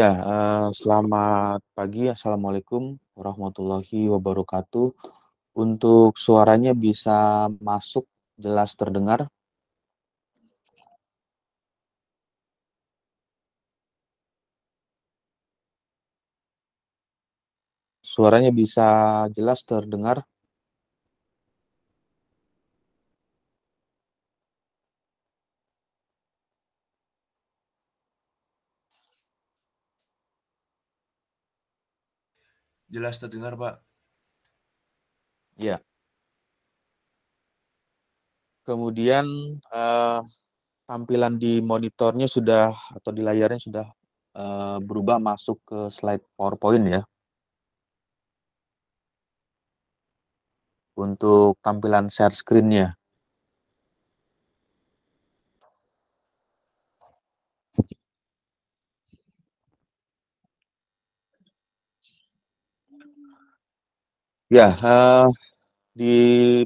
Ya, uh, selamat pagi. Assalamualaikum warahmatullahi wabarakatuh. Untuk suaranya bisa masuk jelas terdengar. Suaranya bisa jelas terdengar. Jelas terdengar, Pak. Ya. Kemudian uh, tampilan di monitornya sudah atau di layarnya sudah uh, berubah masuk ke slide PowerPoint ya. Untuk tampilan share screen-nya. Ya, uh, di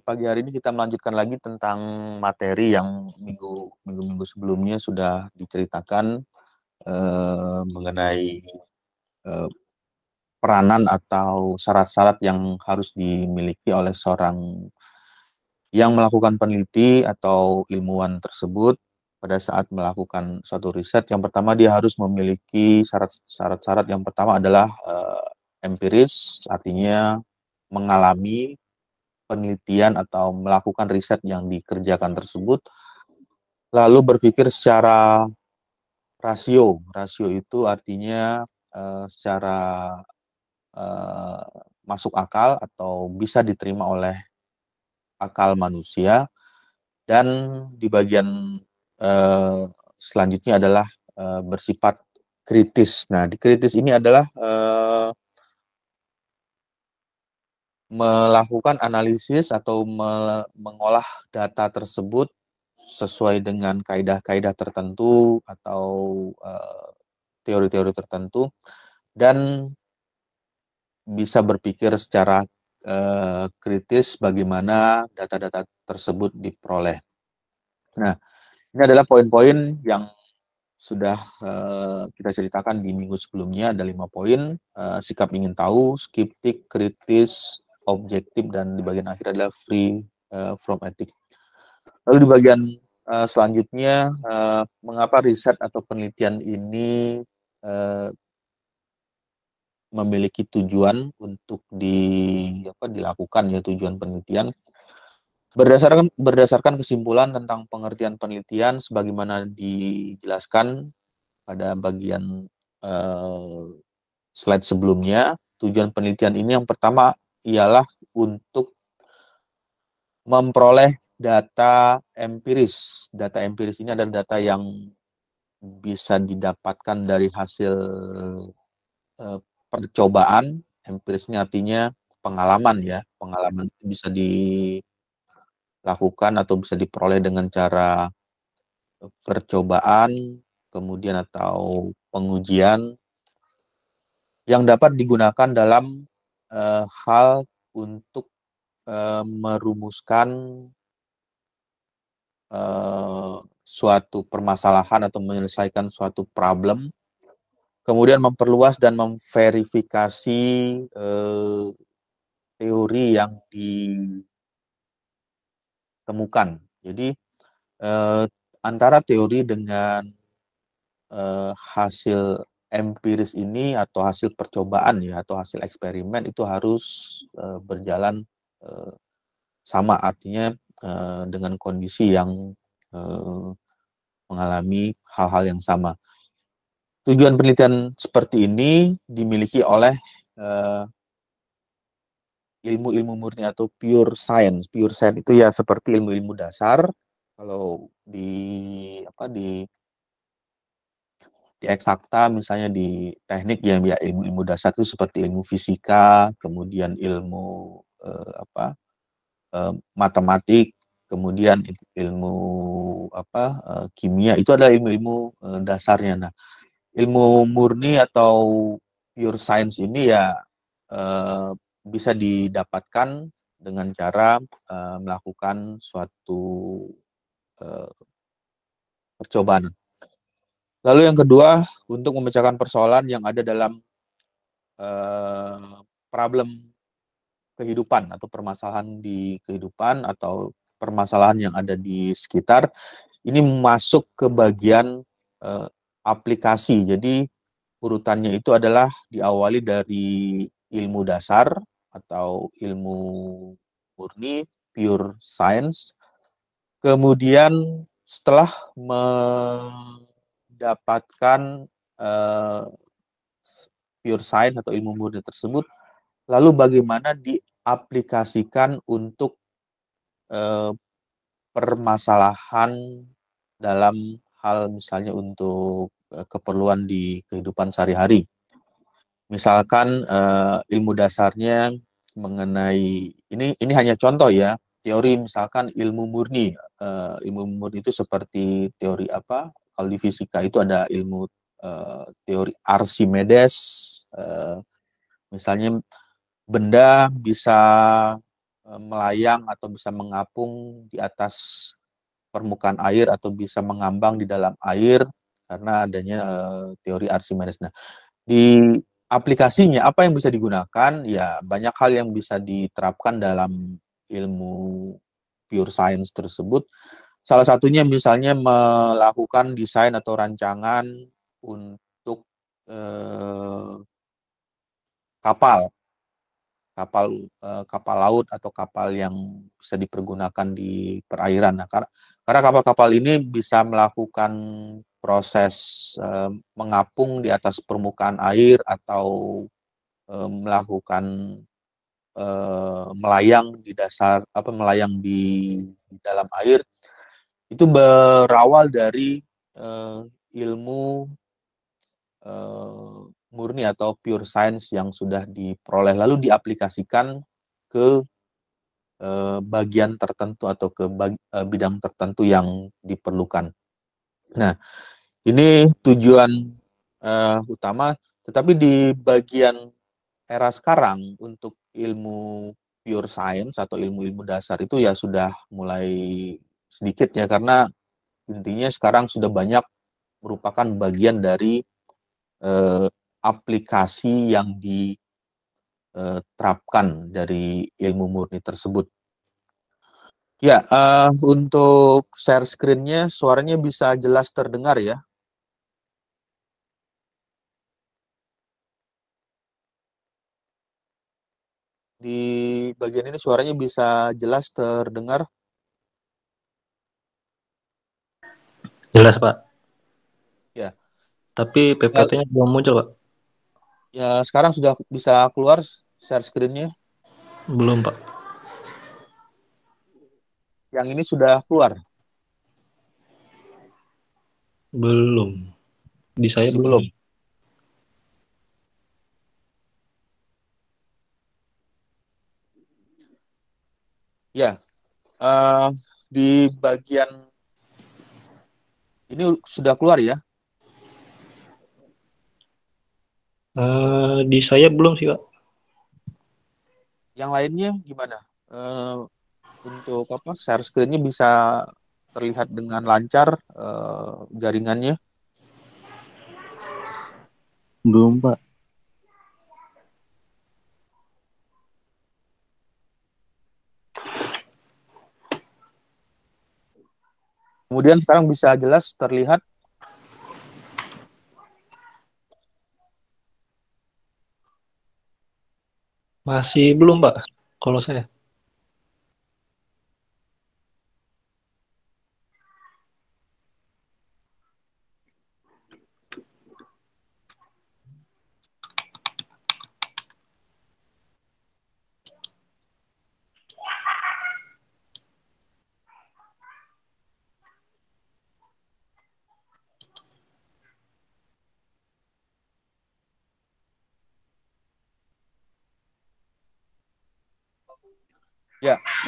pagi hari ini kita melanjutkan lagi tentang materi yang minggu minggu-minggu sebelumnya sudah diceritakan, uh, mengenai, uh, peranan atau syarat-syarat yang harus dimiliki oleh seorang yang melakukan peneliti atau ilmuwan tersebut pada saat melakukan suatu riset. Yang pertama dia harus memiliki syarat syarat yang pertama adalah, uh, empiris, artinya mengalami penelitian atau melakukan riset yang dikerjakan tersebut lalu berpikir secara rasio rasio itu artinya uh, secara uh, masuk akal atau bisa diterima oleh akal manusia dan di bagian uh, selanjutnya adalah uh, bersifat kritis. Nah, di kritis ini adalah uh, melakukan analisis atau me mengolah data tersebut sesuai dengan kaidah-kaidah tertentu atau eh, teori-teori uh, tertentu dan bisa berpikir secara uh, kritis bagaimana data-data tersebut diperoleh. Nah, ini adalah poin-poin yang sudah uh, kita ceritakan di minggu sebelumnya ada lima poin uh, sikap ingin tahu, skeptik, kritis, objektif dan di bagian akhir adalah free uh, from ethics. Lalu di bagian uh, selanjutnya uh, mengapa riset atau penelitian ini uh, memiliki tujuan untuk di apa dilakukan ya tujuan penelitian berdasarkan berdasarkan kesimpulan tentang pengertian penelitian sebagaimana dijelaskan pada bagian uh, slide sebelumnya tujuan penelitian ini yang pertama ialah untuk memperoleh data empiris. Data empiris ini adalah data yang bisa didapatkan dari hasil e, percobaan. Empirisnya artinya pengalaman ya. Pengalaman itu bisa dilakukan atau bisa diperoleh dengan cara percobaan, kemudian atau pengujian yang dapat digunakan dalam uh, hal untuk uh, merumuskan uh, suatu permasalahan atau menyelesaikan suatu problem, kemudian memperluas dan memverifikasi uh, teori yang ditemukan. Jadi uh, antara teori dengan uh, hasil empiris ini atau hasil percobaan ya atau hasil eksperimen itu harus e, berjalan e, sama artinya e, dengan kondisi yang e, mengalami hal-hal yang sama. Tujuan penelitian seperti ini dimiliki oleh ilmu-ilmu murni atau pure science. Pure science itu ya seperti ilmu-ilmu dasar kalau di apa di di eksakta misalnya di teknik yang ya ilmu-ilmu dasar itu seperti ilmu fisika, kemudian ilmu eh, apa? Eh, matematik, kemudian ilmu apa? Eh, kimia itu adalah ilmu-ilmu eh, dasarnya. Nah, ilmu murni atau pure science ini ya eh, bisa didapatkan dengan cara eh, melakukan suatu eh, percobaan Lalu yang kedua untuk memecahkan persoalan yang ada dalam uh, problem kehidupan atau permasalahan di kehidupan atau permasalahan yang ada di sekitar ini masuk ke bagian uh, aplikasi. Jadi urutannya itu adalah diawali dari ilmu dasar atau ilmu murni pure science. Kemudian setelah me dapatkan uh, eh, pure science atau ilmu murni tersebut lalu bagaimana diaplikasikan untuk uh, permasalahan dalam hal misalnya untuk uh, keperluan di kehidupan sehari-hari misalkan uh, ilmu dasarnya mengenai ini ini hanya contoh ya teori misalkan ilmu murni uh, ilmu murni itu seperti teori apa kalau di fisika itu ada ilmu uh, teori Archimedes uh, misalnya benda bisa eh, melayang atau bisa mengapung di atas permukaan air atau bisa mengambang di dalam air karena adanya uh, teori Archimedes. Nah, di aplikasinya apa yang bisa digunakan? Ya, banyak hal yang bisa diterapkan dalam ilmu pure science tersebut Salah satunya misalnya melakukan desain atau rancangan untuk eh, kapal, kapal eh, kapal laut atau kapal yang bisa dipergunakan di perairan. Nah, karena karena kapal-kapal ini bisa melakukan proses eh, mengapung di atas permukaan air atau eh, melakukan eh, melayang di dasar apa melayang di, di dalam air itu berawal dari uh, ilmu uh, murni atau pure science yang sudah diperoleh lalu diaplikasikan ke uh, bagian tertentu atau ke bag, uh, bidang tertentu yang diperlukan. Nah, ini tujuan uh, utama, tetapi di bagian era sekarang untuk ilmu pure science atau ilmu-ilmu dasar itu ya sudah mulai sedikit ya karena intinya sekarang sudah banyak merupakan bagian dari eh, aplikasi yang diterapkan eh, dari ilmu murni tersebut. Ya, uh, untuk share screen-nya suaranya bisa jelas terdengar ya. Di bagian ini suaranya bisa jelas terdengar. Jelas Pak. Ya. Tapi PPT-nya ya, belum muncul Pak. Ya sekarang sudah bisa keluar share screen-nya? Belum Pak. Yang ini sudah keluar? Belum. Di saya Masih belum. Ya, uh, di bagian ini sudah keluar ya? Uh, di saya belum sih pak. Yang lainnya gimana? Uh, untuk apa? Share screennya bisa terlihat dengan lancar uh, jaringannya? Belum pak. Kemudian sekarang bisa jelas terlihat Masih belum, Pak, kalau saya.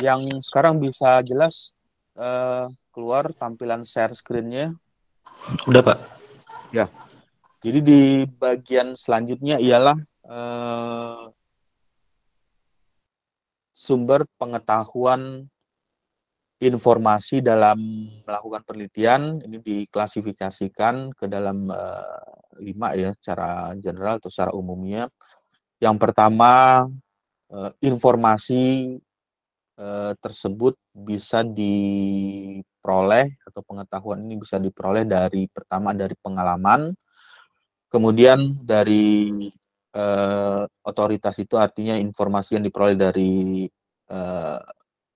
yang sekarang bisa jelas uh, keluar tampilan share screen-nya. Udah, Pak. Ya. Jadi di bagian selanjutnya ialah uh, sumber pengetahuan informasi dalam melakukan penelitian ini diklasifikasikan ke dalam uh, lima ya secara general atau secara umumnya. Yang pertama uh, informasi Eh, tersebut bisa diperoleh atau pengetahuan ini bisa diperoleh dari pertama dari pengalaman, kemudian dari eh, otoritas itu artinya informasi yang diperoleh dari orang eh,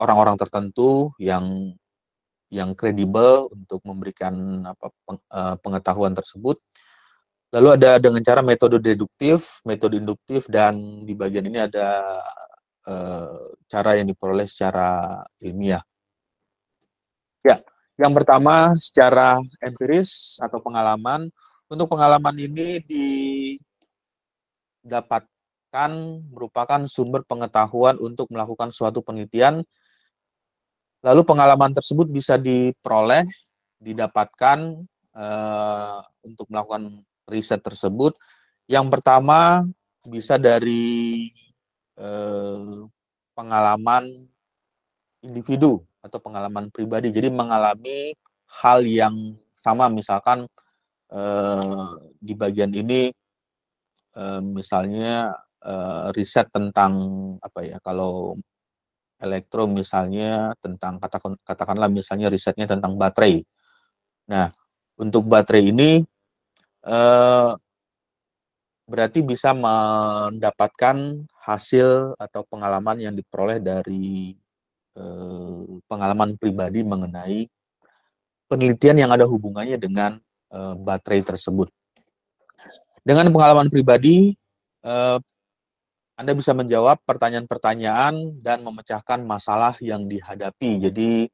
orang-orang tertentu yang yang kredibel untuk memberikan apa peng, eh, pengetahuan tersebut. Lalu ada dengan cara metode deduktif, metode induktif, dan di bagian ini ada Eh, cara yang diperoleh secara ilmiah. Ya, yang pertama secara empiris atau pengalaman. Untuk pengalaman ini didapatkan merupakan sumber pengetahuan untuk melakukan suatu penelitian. Lalu pengalaman tersebut bisa diperoleh, didapatkan eh, untuk melakukan riset tersebut. Yang pertama bisa dari Eh, pengalaman individu atau pengalaman pribadi. Jadi mengalami hal yang sama misalkan eh, di bagian ini eh, misalnya riset tentang apa ya kalau elektro misalnya tentang katakan katakanlah misalnya risetnya tentang baterai. Nah, untuk baterai ini eh, berarti bisa mendapatkan hasil atau pengalaman yang diperoleh dari eh, pengalaman pribadi mengenai penelitian yang ada hubungannya dengan eh, baterai tersebut. Dengan pengalaman pribadi, eh, Anda bisa menjawab pertanyaan-pertanyaan dan memecahkan masalah yang dihadapi. Jadi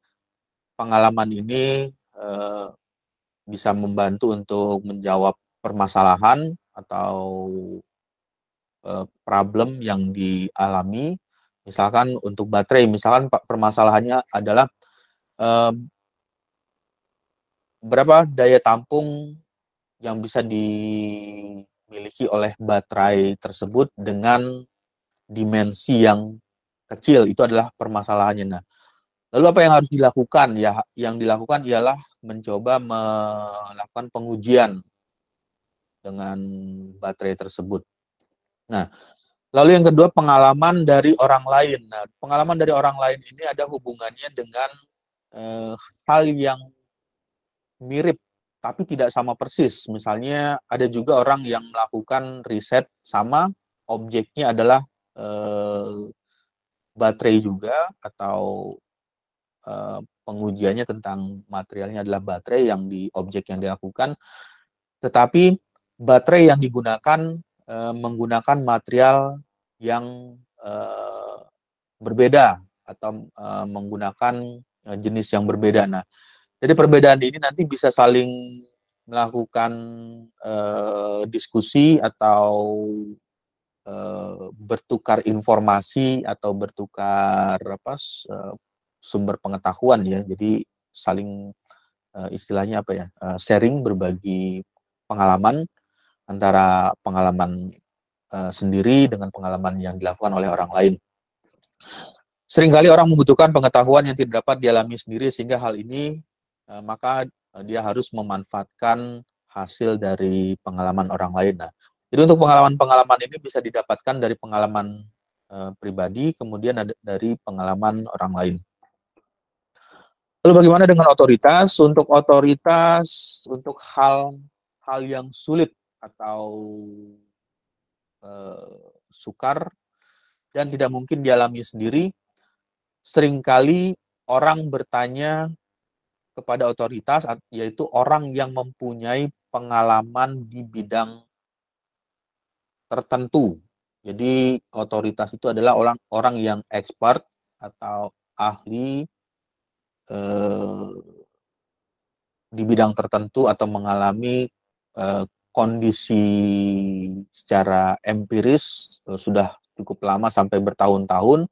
pengalaman ini bisa membantu untuk menjawab permasalahan atau eh, problem yang dialami misalkan untuk baterai misalkan permasalahannya adalah berapa daya tampung yang bisa dimiliki oleh baterai tersebut dengan dimensi yang kecil itu adalah permasalahannya nah Lalu apa yang harus dilakukan? Ya, yang dilakukan ialah mencoba melakukan pengujian dengan baterai tersebut. Nah, lalu yang kedua pengalaman dari orang lain. Nah, pengalaman dari orang lain ini ada hubungannya dengan eh, hal yang mirip tapi tidak sama persis. Misalnya ada juga orang yang melakukan riset sama objeknya adalah eh, baterai juga atau eh, pengujiannya tentang materialnya adalah baterai yang di objek yang dilakukan, tetapi baterai yang digunakan e, menggunakan material yang e, berbeda atau e, menggunakan jenis yang berbeda. Nah, jadi perbedaan ini nanti bisa saling melakukan e, diskusi atau e, bertukar informasi atau bertukar apa sumber pengetahuan ya. Jadi saling e, istilahnya apa ya? sharing berbagi pengalaman antara pengalaman uh, sendiri dengan pengalaman yang dilakukan oleh orang lain. Seringkali orang membutuhkan pengetahuan yang tidak dapat dialami sendiri sehingga hal ini uh, maka eh, dia harus memanfaatkan hasil dari pengalaman orang lain. Nah, jadi untuk pengalaman-pengalaman ini bisa didapatkan dari pengalaman uh, pribadi, kemudian dari pengalaman orang lain. Lalu bagaimana dengan otoritas? Untuk otoritas, untuk hal-hal yang sulit atau uh, sukar dan tidak mungkin dialami sendiri, seringkali orang bertanya kepada otoritas, yaitu orang yang mempunyai pengalaman di bidang tertentu. Jadi otoritas itu adalah orang orang yang expert atau ahli eh, di bidang tertentu atau mengalami eh, kondisi secara empiris eh, sudah cukup lama sampai bertahun-tahun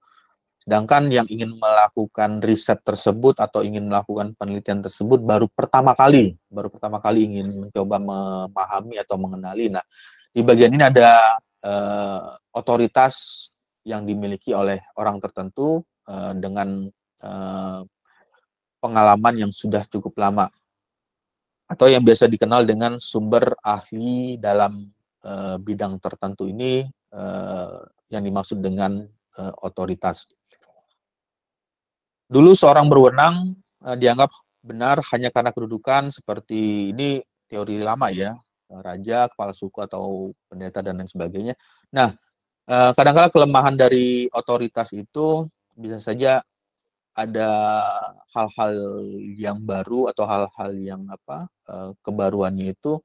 sedangkan yang ingin melakukan riset tersebut atau ingin melakukan penelitian tersebut baru pertama kali baru pertama kali ingin mencoba memahami atau mengenali nah di bagian ini ada eh, otoritas yang dimiliki oleh orang tertentu eh, dengan eh, pengalaman yang sudah cukup lama atau yang biasa dikenal dengan sumber ahli dalam uh, bidang tertentu ini uh, yang dimaksud dengan uh, otoritas. Dulu seorang berwenang uh, dianggap benar hanya karena kedudukan seperti ini teori lama ya, raja, kepala suku atau pendeta dan lain sebagainya. Nah, kadang kadang kelemahan dari otoritas itu bisa saja ada hal-hal yang baru atau hal-hal yang apa eh, kebaruannya itu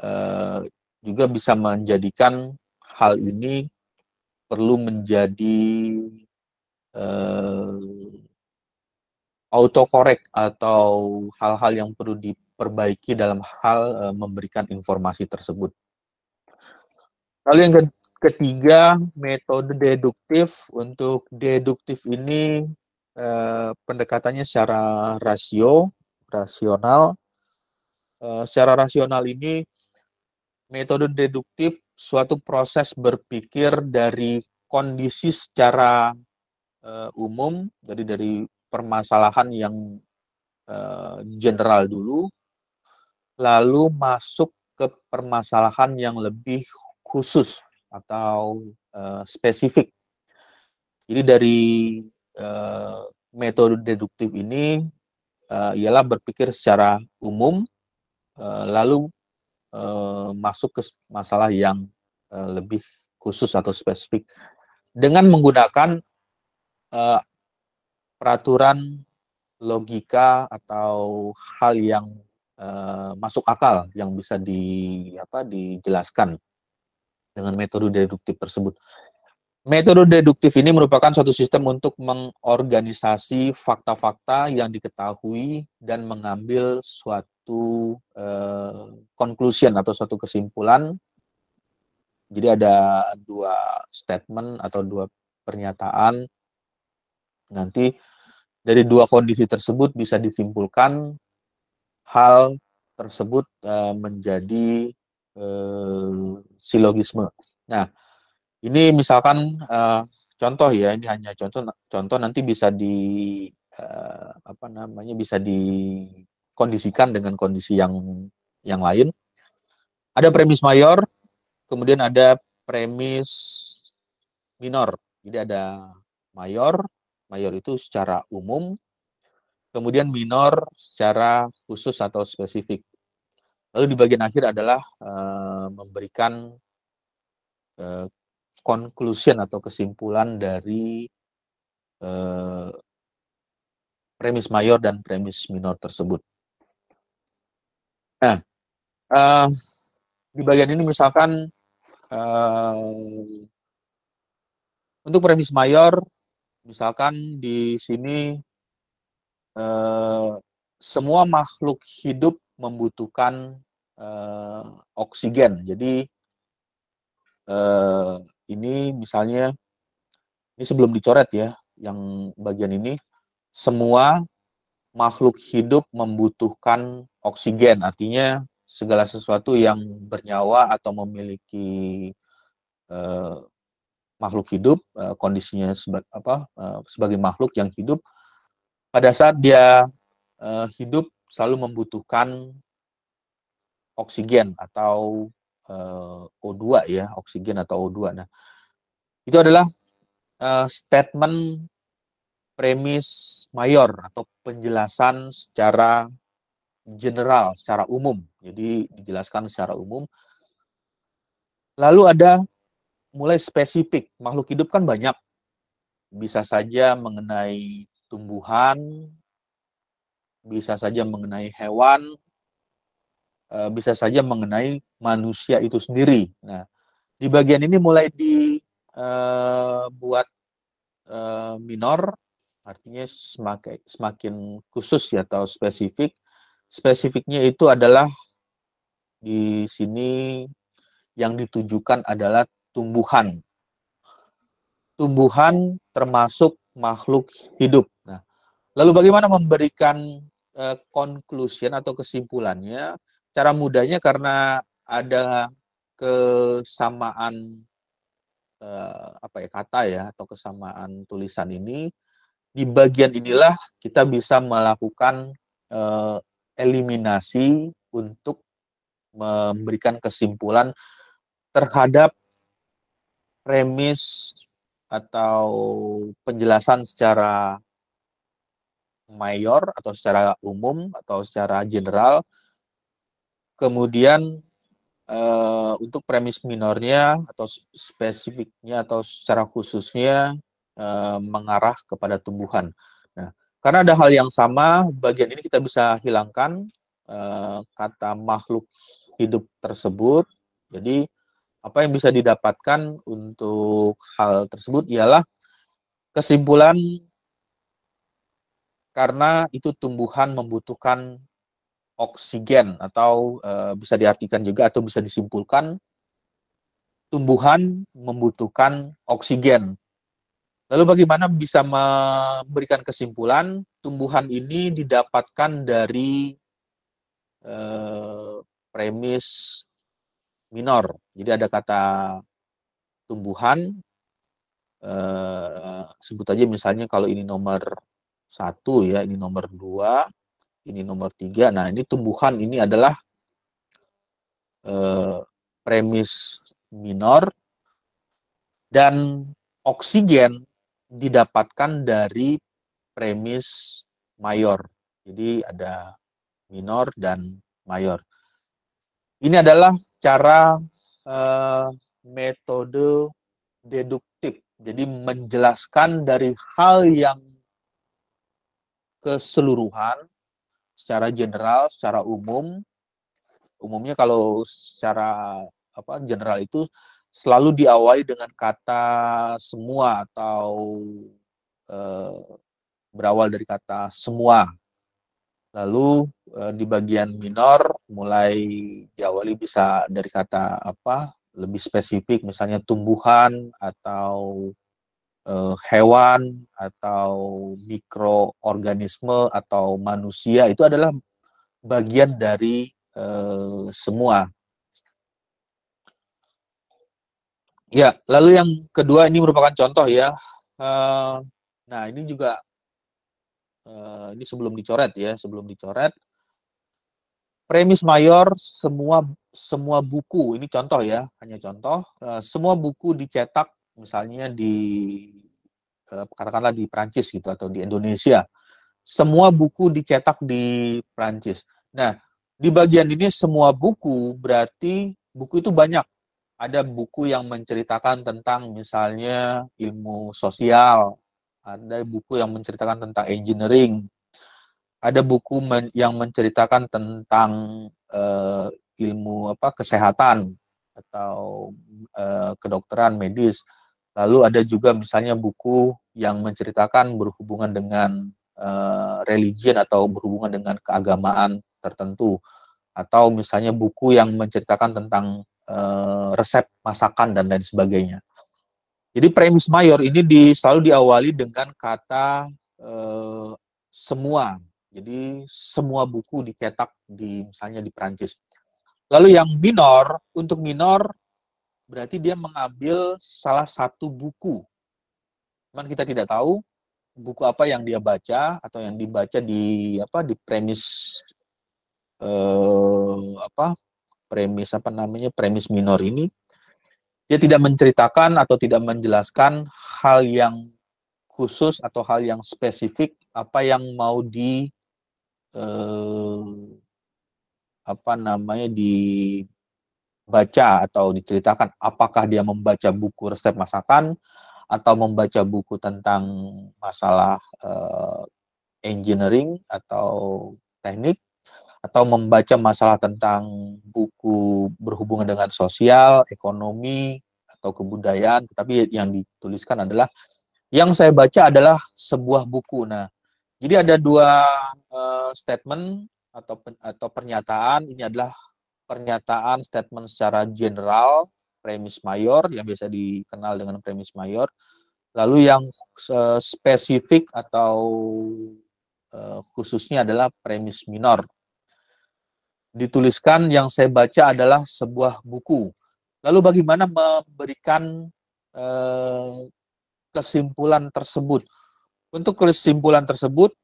eh, juga bisa menjadikan hal ini perlu menjadi uh, autocorrect atau hal-hal yang perlu diperbaiki dalam hal memberikan informasi tersebut. Lalu yang ketiga, metode deduktif. Untuk deduktif ini Eh, pendekatannya secara rasio, rasional. Eh, secara rasional ini metode deduktif suatu proses berpikir dari kondisi secara eh, umum, jadi dari permasalahan yang eh, general dulu, lalu masuk ke permasalahan yang lebih khusus atau uh, spesifik. Jadi dari Eh, metode deduktif ini uh, ialah berpikir secara umum uh, lalu uh, masuk ke masalah yang uh, lebih khusus atau spesifik dengan menggunakan uh, peraturan logika atau hal yang uh, masuk akal yang bisa di apa dijelaskan dengan metode deduktif tersebut. Metode deduktif ini merupakan suatu sistem untuk mengorganisasi fakta-fakta yang diketahui dan mengambil suatu uh, conclusion atau suatu kesimpulan. Jadi ada dua statement atau dua pernyataan. Nanti dari dua kondisi tersebut bisa disimpulkan hal tersebut uh, menjadi uh, silogisme. Nah, ini misalkan uh, contoh ya, ini hanya contoh contoh nanti bisa di uh, apa namanya bisa dikondisikan dengan kondisi yang yang lain. Ada premis mayor, kemudian ada premis minor. Jadi ada mayor, mayor itu secara umum, kemudian minor secara khusus atau spesifik. Lalu di bagian akhir adalah uh, memberikan conclusion atau kesimpulan dari eh, premis mayor dan premis minor tersebut. Nah, eh, di bagian ini misalkan eh, untuk premis mayor, misalkan di sini eh, semua makhluk hidup membutuhkan eh, oksigen. Jadi eh, ini misalnya ini sebelum dicoret ya yang bagian ini semua makhluk hidup membutuhkan oksigen artinya segala sesuatu yang bernyawa atau memiliki eh, makhluk hidup eh, kondisinya seba, apa, eh, sebagai makhluk yang hidup pada saat dia eh, hidup selalu membutuhkan oksigen atau Eh, O2 ya, oksigen atau O2. Nah, itu adalah uh, statement premis mayor atau penjelasan secara general, secara umum. Jadi dijelaskan secara umum. Lalu ada mulai spesifik. Makhluk hidup kan banyak. Bisa saja mengenai tumbuhan, bisa saja mengenai hewan, Eh, bisa saja mengenai manusia itu sendiri. Nah, di bagian ini mulai dibuat eh, uh, eh, uh, minor, artinya semakin semakin khusus ya atau spesifik. Spesifiknya itu adalah di sini yang ditujukan adalah tumbuhan. Tumbuhan termasuk makhluk hidup. Nah, lalu bagaimana memberikan uh, conclusion atau kesimpulannya? Cara mudahnya karena ada kesamaan eh, apa ya kata ya atau kesamaan tulisan ini di bagian inilah kita bisa melakukan eh, eliminasi untuk memberikan kesimpulan terhadap premis atau penjelasan secara mayor atau secara umum atau secara general kemudian uh, untuk premis minornya atau spesifiknya atau secara khususnya uh, mengarah kepada tumbuhan. Nah, karena ada hal yang sama, bagian ini kita bisa hilangkan uh, kata makhluk hidup tersebut. Jadi apa yang bisa didapatkan untuk hal tersebut ialah kesimpulan karena itu tumbuhan membutuhkan oksigen atau uh, bisa diartikan juga atau bisa disimpulkan tumbuhan membutuhkan oksigen. Lalu bagaimana bisa memberikan kesimpulan tumbuhan ini didapatkan dari uh, premis minor. Jadi ada kata tumbuhan, uh, sebut aja misalnya kalau ini nomor satu ya, ini nomor dua, ini nomor tiga. Nah, ini tumbuhan ini adalah eh, premis minor dan oksigen didapatkan dari premis mayor. Jadi ada minor dan mayor. Ini adalah cara eh, metode deduktif. Jadi menjelaskan dari hal yang keseluruhan secara general, secara umum, umumnya kalau secara apa general itu selalu diawali dengan kata semua atau e, berawal dari kata semua. Lalu e, di bagian minor mulai diawali bisa dari kata apa lebih spesifik misalnya tumbuhan atau uh, hewan atau mikroorganisme atau manusia itu adalah bagian dari uh, semua. Ya, lalu yang kedua ini merupakan contoh ya. Uh, nah, ini juga uh, ini sebelum dicoret ya, sebelum dicoret. Premis mayor semua semua buku ini contoh ya, hanya contoh. Uh, semua buku dicetak misalnya di eh, katakanlah di Prancis gitu atau di Indonesia semua buku dicetak di Prancis. Nah, di bagian ini semua buku berarti buku itu banyak. Ada buku yang menceritakan tentang misalnya ilmu sosial, ada buku yang menceritakan tentang engineering, ada buku yang menceritakan tentang uh, ilmu apa kesehatan atau uh, kedokteran medis Lalu ada juga misalnya buku yang menceritakan berhubungan dengan uh, religion atau berhubungan dengan keagamaan tertentu atau misalnya buku yang menceritakan tentang uh, resep masakan dan lain sebagainya. Jadi premis mayor ini di, selalu diawali dengan kata uh, semua. Jadi semua buku dicetak di misalnya di Prancis. Lalu yang minor, untuk minor berarti dia mengambil salah satu buku. Cuman kita tidak tahu buku apa yang dia baca atau yang dibaca di apa di premis eh, apa premis apa namanya premis minor ini dia tidak menceritakan atau tidak menjelaskan hal yang khusus atau hal yang spesifik apa yang mau di eh, apa namanya di baca atau diceritakan apakah dia membaca buku resep masakan atau membaca buku tentang masalah uh, engineering atau teknik atau membaca masalah tentang buku berhubungan dengan sosial, ekonomi atau kebudayaan, tapi yang dituliskan adalah yang saya baca adalah sebuah buku. Nah, jadi ada dua uh, statement atau atau pernyataan ini adalah pernyataan statement secara general premis mayor yang biasa dikenal dengan premis mayor lalu yang spesifik atau e, khususnya adalah premis minor dituliskan yang saya baca adalah sebuah buku lalu bagaimana memberikan e, kesimpulan tersebut untuk kesimpulan tersebut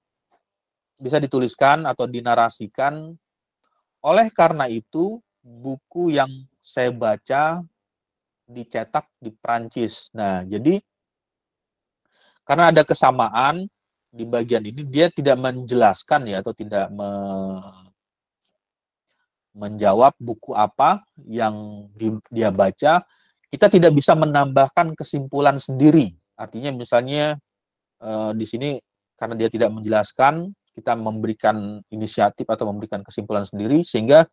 bisa dituliskan atau dinarasikan oleh karena itu, buku yang saya baca dicetak di Prancis. Nah, jadi karena ada kesamaan di bagian ini dia tidak menjelaskan ya atau tidak me menjawab buku apa yang di, dia baca, kita tidak bisa menambahkan kesimpulan sendiri. Artinya misalnya e di sini karena dia tidak menjelaskan kita memberikan inisiatif atau memberikan kesimpulan sendiri sehingga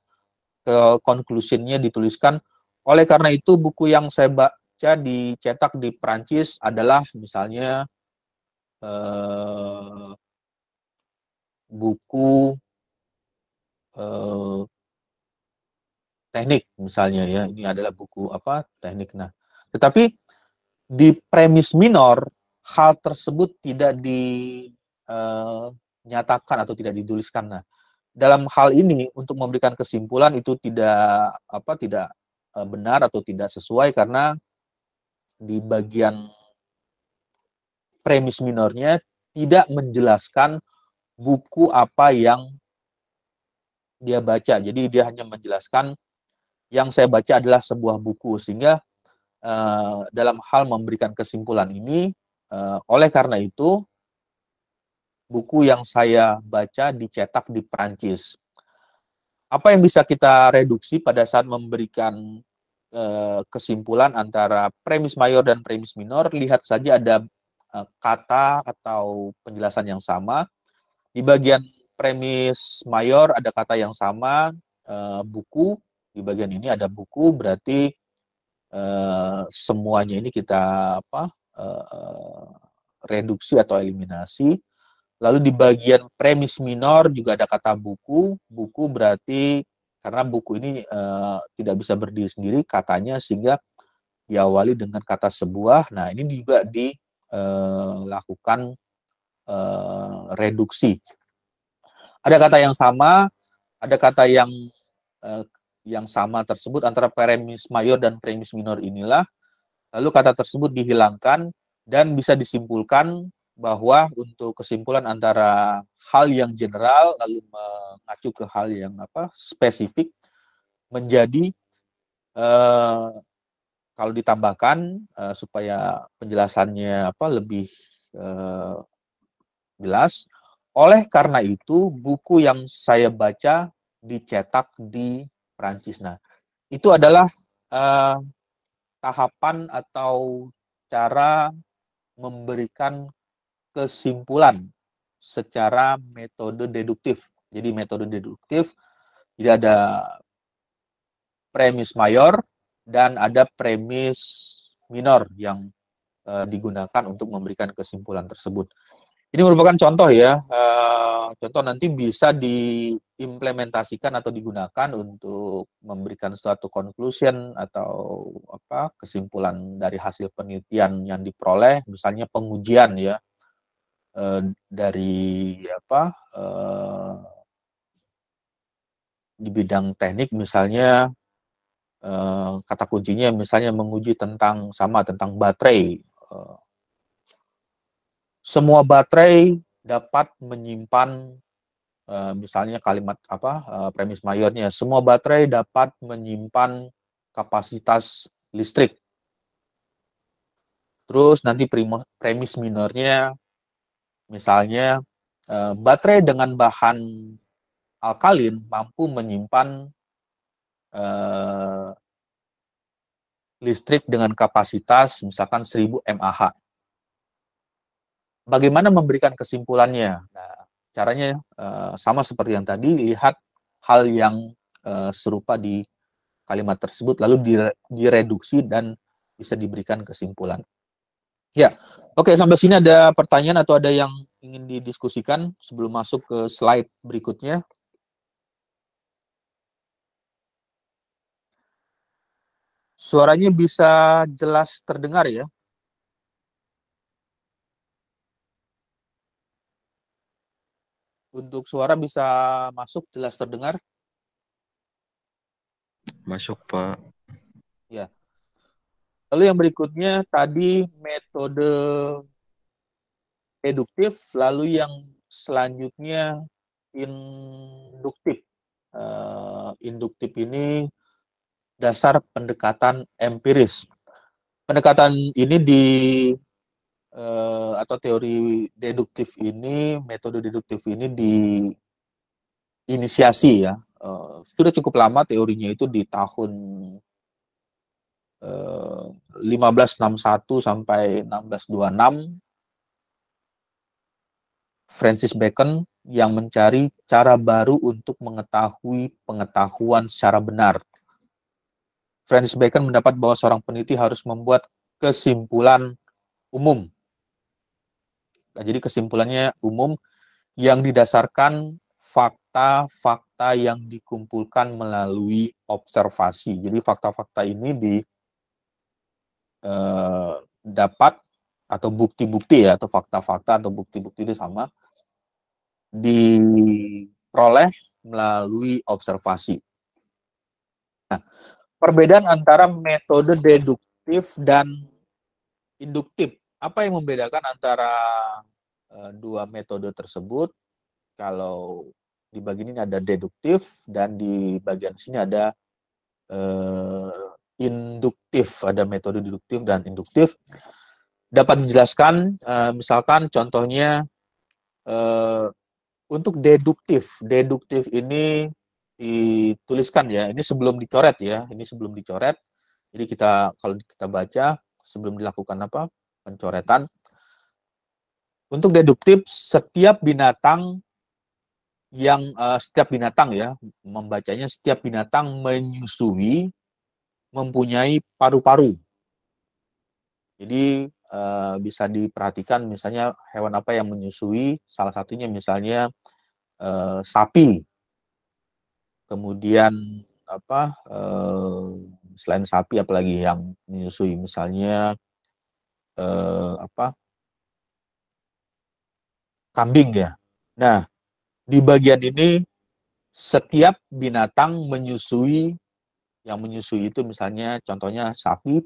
ke conclusionnya dituliskan oleh karena itu buku yang saya baca dicetak di Perancis adalah misalnya uh, buku uh, teknik misalnya ya ini adalah buku apa teknik nah tetapi di premis minor hal tersebut tidak di uh, dinyatakan atau tidak dituliskan. Nah, dalam hal ini untuk memberikan kesimpulan itu tidak apa tidak e, benar atau tidak sesuai karena di bagian premis minornya tidak menjelaskan buku apa yang dia baca. Jadi dia hanya menjelaskan yang saya baca adalah sebuah buku sehingga uh, dalam hal memberikan kesimpulan ini uh, oleh karena itu buku yang saya baca dicetak di Perancis. Apa yang bisa kita reduksi pada saat memberikan eh, kesimpulan antara premis mayor dan premis minor? Lihat saja ada eh, kata atau penjelasan yang sama. Di bagian premis mayor ada kata yang sama, eh, buku. Di bagian ini ada buku, berarti semuanya ini kita apa reduksi atau eliminasi Lalu di bagian premis minor juga ada kata buku. Buku berarti karena buku ini e, tidak bisa berdiri sendiri katanya sehingga diawali dengan kata sebuah. Nah, ini juga dilakukan eh, e, eh, e, reduksi. Ada kata yang sama, ada kata yang e, yang sama tersebut antara premis mayor dan premis minor inilah. Lalu kata tersebut dihilangkan dan bisa disimpulkan bahwa untuk kesimpulan antara hal yang general lalu mengacu ke hal yang apa spesifik menjadi eh, kalau ditambahkan eh, supaya penjelasannya apa lebih eh, jelas oleh karena itu buku yang saya baca dicetak di Prancis nah itu adalah eh, tahapan atau cara memberikan kesimpulan secara metode deduktif. Jadi metode deduktif tidak ada premis mayor dan ada premis minor yang eh, digunakan untuk memberikan kesimpulan tersebut. Ini merupakan contoh ya, eh, contoh nanti bisa diimplementasikan atau digunakan untuk memberikan suatu conclusion atau apa kesimpulan dari hasil penelitian yang diperoleh, misalnya pengujian ya, uh, dari apa uh, di bidang teknik misalnya uh, kata kuncinya misalnya menguji tentang sama tentang baterai semua baterai dapat menyimpan misalnya kalimat apa premis mayornya semua baterai dapat menyimpan kapasitas listrik terus nanti premis minornya Misalnya eh, baterai dengan bahan alkalin mampu menyimpan eh, listrik dengan kapasitas misalkan 1000 mAh. Bagaimana memberikan kesimpulannya? Nah, caranya eh, sama seperti yang tadi, lihat hal yang serupa di kalimat tersebut lalu direduksi dan bisa diberikan kesimpulan. Ya, oke okay, sampai sini ada pertanyaan atau ada yang ingin didiskusikan sebelum masuk ke slide berikutnya? Suaranya bisa jelas terdengar ya? Untuk suara bisa masuk jelas terdengar? Masuk Pak. Lalu yang berikutnya tadi metode eduktif, lalu yang selanjutnya induktif. Uh, induktif ini dasar pendekatan empiris. Pendekatan ini di uh, atau teori deduktif ini, metode deduktif ini diinisiasi ya. Uh, sudah cukup lama teorinya itu di tahun 1561 eh, sampai 1626 Francis Bacon yang mencari cara baru untuk mengetahui pengetahuan secara benar. Francis Bacon mendapat bahwa seorang peneliti harus membuat kesimpulan umum. Nah, jadi kesimpulannya umum yang didasarkan fakta-fakta yang dikumpulkan melalui observasi. Jadi fakta-fakta ini di Eh, dapat atau bukti-bukti ya atau fakta-fakta atau bukti-bukti itu sama diperoleh melalui observasi. Nah, perbedaan antara metode deduktif dan induktif. Apa yang membedakan antara eh, dua metode tersebut? Kalau di bagian ini ada deduktif dan di bagian sini ada eh, induktif, ada metode deduktif dan induktif. Dapat dijelaskan, eh, misalkan contohnya eh, untuk deduktif, deduktif ini dituliskan ya, ini sebelum dicoret ya, ini sebelum dicoret. Jadi kita kalau kita baca sebelum dilakukan apa pencoretan. Untuk deduktif, setiap binatang yang uh, setiap binatang ya membacanya setiap binatang menyusui mempunyai paru-paru. Jadi e, bisa diperhatikan misalnya hewan apa yang menyusui, salah satunya misalnya e, sapi. Kemudian apa e, selain sapi apalagi yang menyusui misalnya apa kambing ya. Nah, di bagian ini setiap binatang menyusui yang menyusui itu misalnya contohnya sapi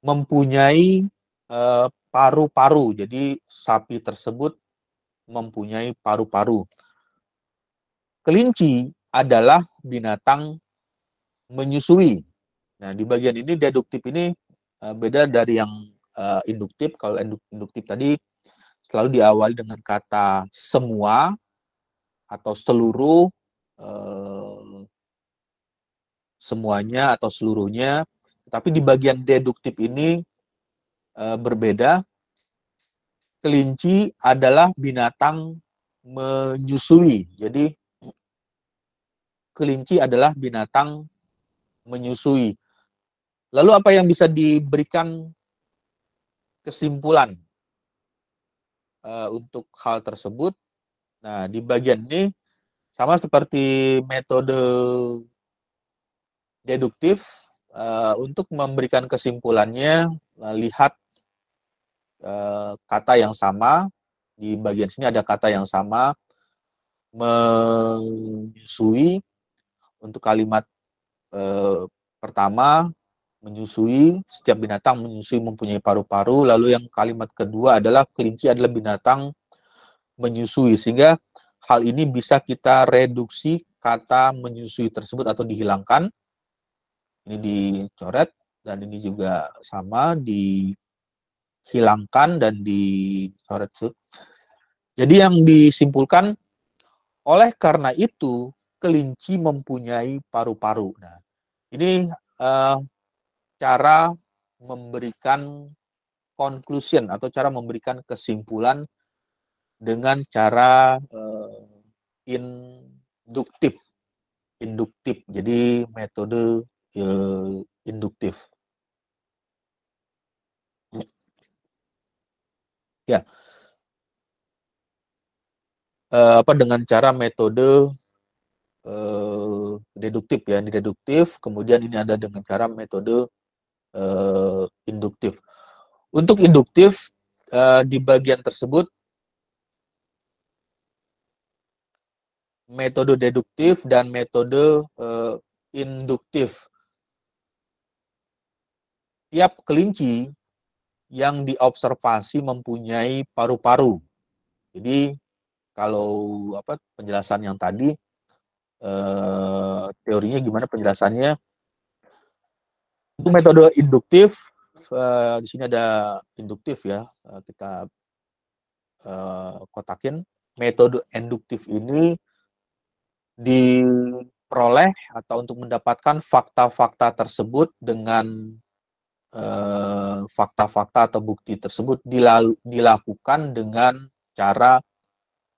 mempunyai eh, paru-paru. Uh, Jadi sapi tersebut mempunyai paru-paru. Kelinci adalah binatang menyusui. Nah, di bagian ini deduktif ini uh, beda dari yang uh, induktif. Kalau induktif tadi selalu diawali dengan kata semua atau seluruh uh, semuanya atau seluruhnya, tapi di bagian deduktif ini e, berbeda. Kelinci adalah binatang menyusui. Jadi kelinci adalah binatang menyusui. Lalu apa yang bisa diberikan kesimpulan e, untuk hal tersebut? Nah, di bagian ini sama seperti metode deduktif uh, untuk memberikan kesimpulannya melihat lihat uh, kata yang sama di bagian sini ada kata yang sama menyusui untuk kalimat uh, pertama menyusui setiap binatang menyusui mempunyai paru-paru lalu yang kalimat kedua adalah kelinci adalah binatang menyusui sehingga hal ini bisa kita reduksi kata menyusui tersebut atau dihilangkan ini dicoret dan ini juga sama dihilangkan dan dicoret jadi yang disimpulkan oleh karena itu kelinci mempunyai paru-paru nah ini eh, cara memberikan conclusion atau cara memberikan kesimpulan dengan cara eh, induktif induktif jadi metode induktif. Ya, eh, apa dengan cara metode eh, deduktif ya, ini deduktif. Kemudian ini ada dengan cara metode eh, induktif. Untuk induktif eh, di bagian tersebut metode deduktif dan metode eh, induktif. Setiap kelinci yang diobservasi mempunyai paru-paru. Jadi kalau apa penjelasan yang tadi eh, teorinya gimana penjelasannya? Itu metode induktif. Eh, di sini ada induktif ya. Eh, kita eh, kotakin metode induktif ini diperoleh atau untuk mendapatkan fakta-fakta tersebut dengan Eh, fakta-fakta uh, atau bukti tersebut dilalu, dilakukan dengan cara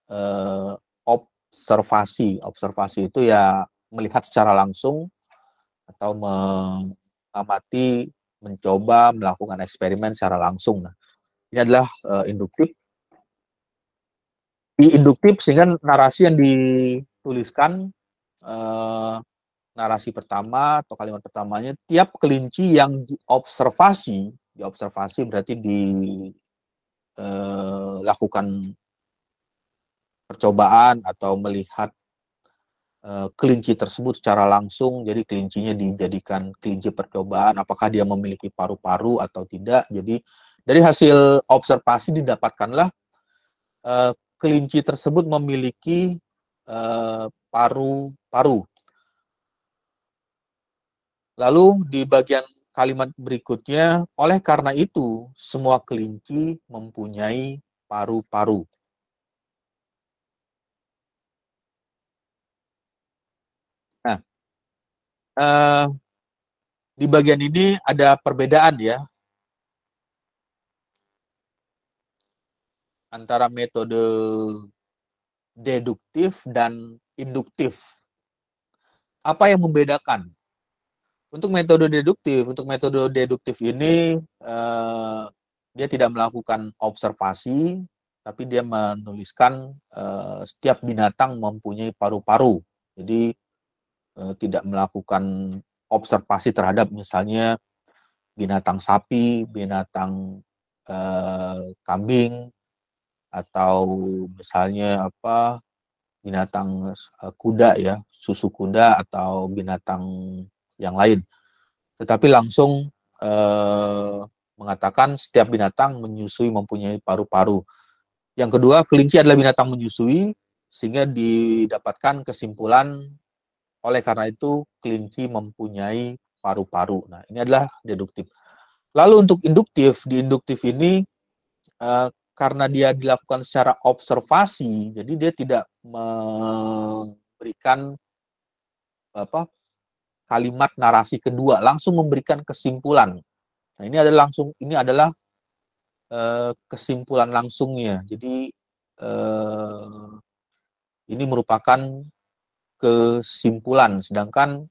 uh, observasi. Observasi itu ya melihat secara langsung atau mengamati, mencoba melakukan eksperimen secara langsung. Nah, ini adalah uh, induktif. Di induktif sehingga narasi yang dituliskan uh, narasi pertama atau kalimat pertamanya tiap kelinci yang diobservasi diobservasi berarti dilakukan eh, percobaan atau melihat eh, kelinci tersebut secara langsung jadi kelincinya dijadikan kelinci percobaan apakah dia memiliki paru-paru atau tidak jadi dari hasil observasi didapatkanlah eh, kelinci tersebut memiliki paru-paru. Lalu di bagian kalimat berikutnya, oleh karena itu semua kelinci mempunyai paru-paru. Nah, eh, di bagian ini ada perbedaan ya antara metode deduktif dan induktif. Apa yang membedakan? Untuk metode deduktif, untuk metode deduktif ini eh, dia tidak melakukan observasi, tapi dia menuliskan eh, setiap binatang mempunyai paru-paru. Jadi eh, tidak melakukan observasi terhadap misalnya binatang sapi, binatang eh, kambing, atau misalnya apa binatang eh, kuda ya, susu kuda atau binatang yang lain. Tetapi langsung eh, mengatakan setiap binatang menyusui mempunyai paru-paru. Yang kedua, kelinci adalah binatang menyusui sehingga didapatkan kesimpulan oleh karena itu kelinci mempunyai paru-paru. Nah, ini adalah deduktif. Lalu untuk induktif, di induktif ini eh, karena dia dilakukan secara observasi, jadi dia tidak memberikan apa kalimat narasi kedua, langsung memberikan kesimpulan. Nah, ini adalah langsung ini adalah uh, kesimpulan langsungnya. Jadi uh, ini merupakan kesimpulan sedangkan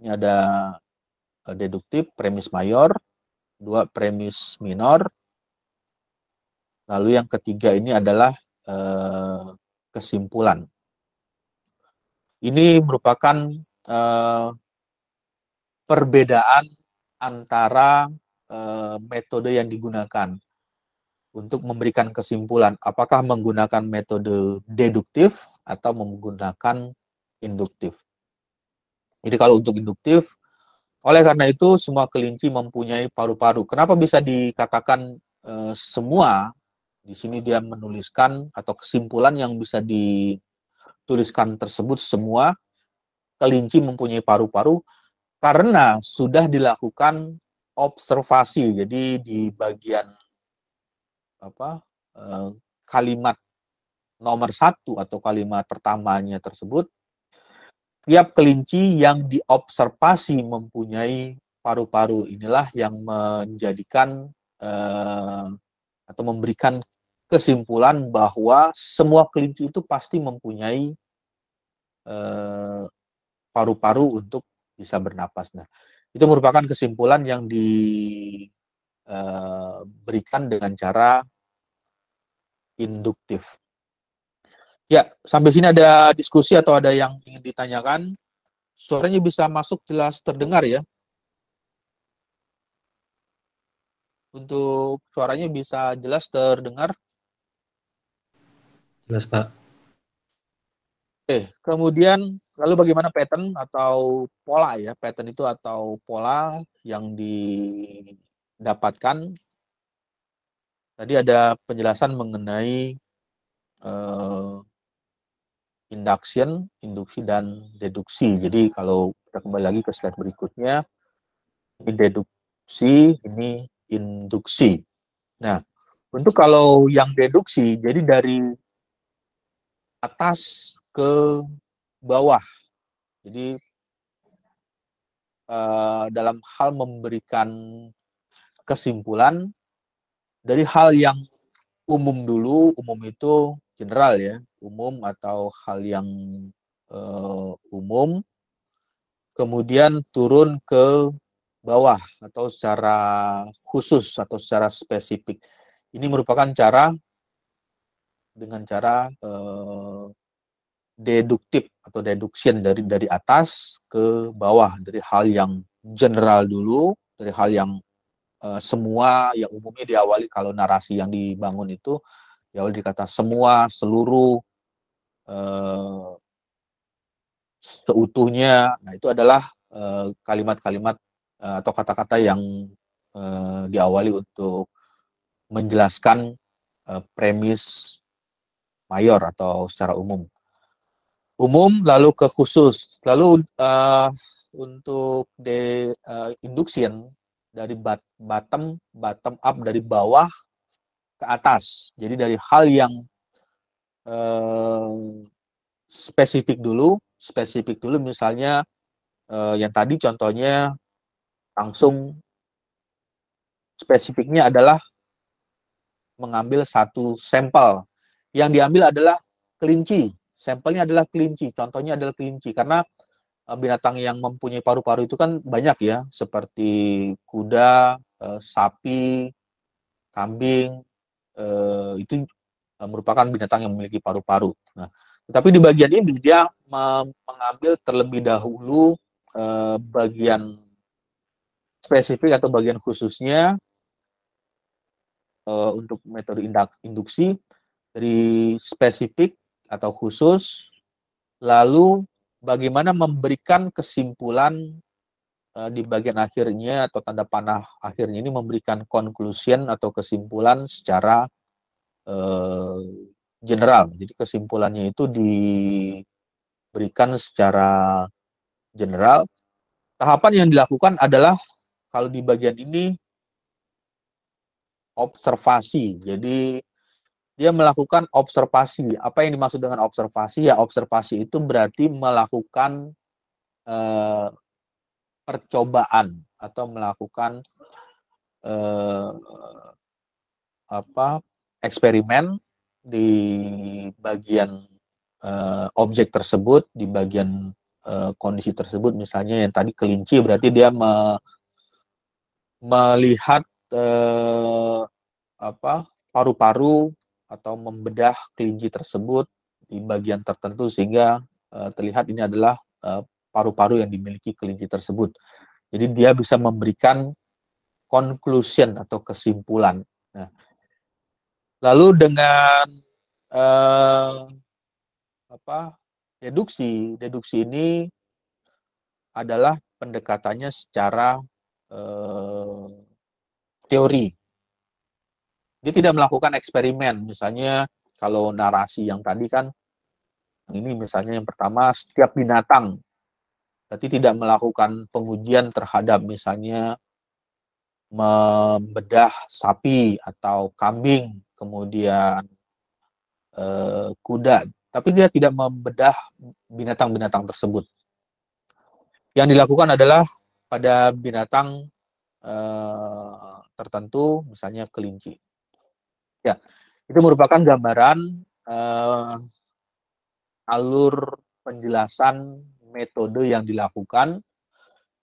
ini ada deduktif premis mayor, dua premis minor. Lalu yang ketiga ini adalah uh, kesimpulan. Ini merupakan uh, perbedaan antara e, metode yang digunakan untuk memberikan kesimpulan apakah menggunakan metode deduktif atau menggunakan induktif. Jadi kalau untuk induktif, oleh karena itu semua kelinci mempunyai paru-paru. Kenapa bisa dikatakan e, semua? Di sini dia menuliskan atau kesimpulan yang bisa dituliskan tersebut semua kelinci mempunyai paru-paru karena sudah dilakukan observasi. Jadi di bagian apa eh, kalimat nomor satu atau kalimat pertamanya tersebut, tiap kelinci yang diobservasi mempunyai paru-paru inilah yang menjadikan eh, atau memberikan kesimpulan bahwa semua kelinci itu pasti mempunyai eh, paru -paru untuk bisa bernapas. Nah, itu merupakan kesimpulan yang diberikan eh, dengan cara induktif. Ya, sampai sini ada diskusi atau ada yang ingin ditanyakan? Suaranya bisa masuk jelas terdengar ya. Untuk suaranya bisa jelas terdengar? Jelas, Pak. Eh, kemudian Lalu bagaimana pattern atau pola ya? Pattern itu atau pola yang didapatkan. Tadi ada penjelasan mengenai uh, induction, induksi dan deduksi. Jadi kalau kita kembali lagi ke slide berikutnya, ini deduksi, ini induksi. Nah, untuk kalau yang deduksi, jadi dari atas ke bawah. Jadi uh, dalam hal memberikan kesimpulan dari hal yang umum dulu, umum itu general ya, umum atau hal yang uh, umum, kemudian turun ke bawah atau secara khusus atau secara spesifik. Ini merupakan cara dengan cara uh, deduktif atau deduction dari dari atas ke bawah dari hal yang general dulu dari hal yang uh, semua yang umumnya diawali kalau narasi yang dibangun itu diawali dikata semua seluruh uh, seutuhnya nah itu adalah eh, kalimat-kalimat uh, atau kata-kata yang diawali untuk menjelaskan premis mayor atau secara umum umum lalu ke khusus. Lalu uh, untuk de uh, induction dari bat, bottom bottom up dari bawah ke atas. Jadi dari hal yang uh, spesifik dulu, spesifik dulu misalnya uh, yang tadi contohnya langsung spesifiknya adalah mengambil satu sampel. Yang diambil adalah kelinci sampelnya adalah kelinci. Contohnya adalah kelinci karena eh, binatang yang mempunyai paru-paru itu kan banyak ya, seperti kuda, eh, sapi, kambing, eh, itu merupakan binatang yang memiliki paru-paru. Nah, tetapi di bagian ini dia mengambil terlebih dahulu bagian spesifik atau bagian khususnya untuk metode induksi dari spesifik atau khusus, lalu bagaimana memberikan kesimpulan eh, di bagian akhirnya atau tanda panah akhirnya ini memberikan conclusion atau kesimpulan secara eh, general. Jadi kesimpulannya itu diberikan secara general. Tahapan yang dilakukan adalah kalau di bagian ini observasi. Jadi dia melakukan observasi. Apa yang dimaksud dengan observasi? Ya, observasi itu berarti melakukan eh, percobaan atau melakukan eh, apa eksperimen di bagian eh, objek tersebut, di bagian eh, kondisi tersebut. Misalnya yang tadi kelinci, berarti dia me, melihat eh, apa paru-paru atau membedah kelinci tersebut di bagian tertentu sehingga uh, terlihat ini adalah eh, paru-paru uh, yang dimiliki kelinci tersebut. Jadi dia bisa memberikan conclusion atau kesimpulan. Nah, lalu dengan uh, apa deduksi, deduksi ini adalah pendekatannya secara teori dia tidak melakukan eksperimen, misalnya kalau narasi yang tadi kan, ini misalnya yang pertama setiap binatang, tapi tidak melakukan pengujian terhadap misalnya membedah sapi atau kambing, kemudian eh, kuda, tapi dia tidak membedah binatang-binatang tersebut. Yang dilakukan adalah pada binatang eh, tertentu, misalnya kelinci. Ya, itu merupakan gambaran uh, alur penjelasan metode yang dilakukan,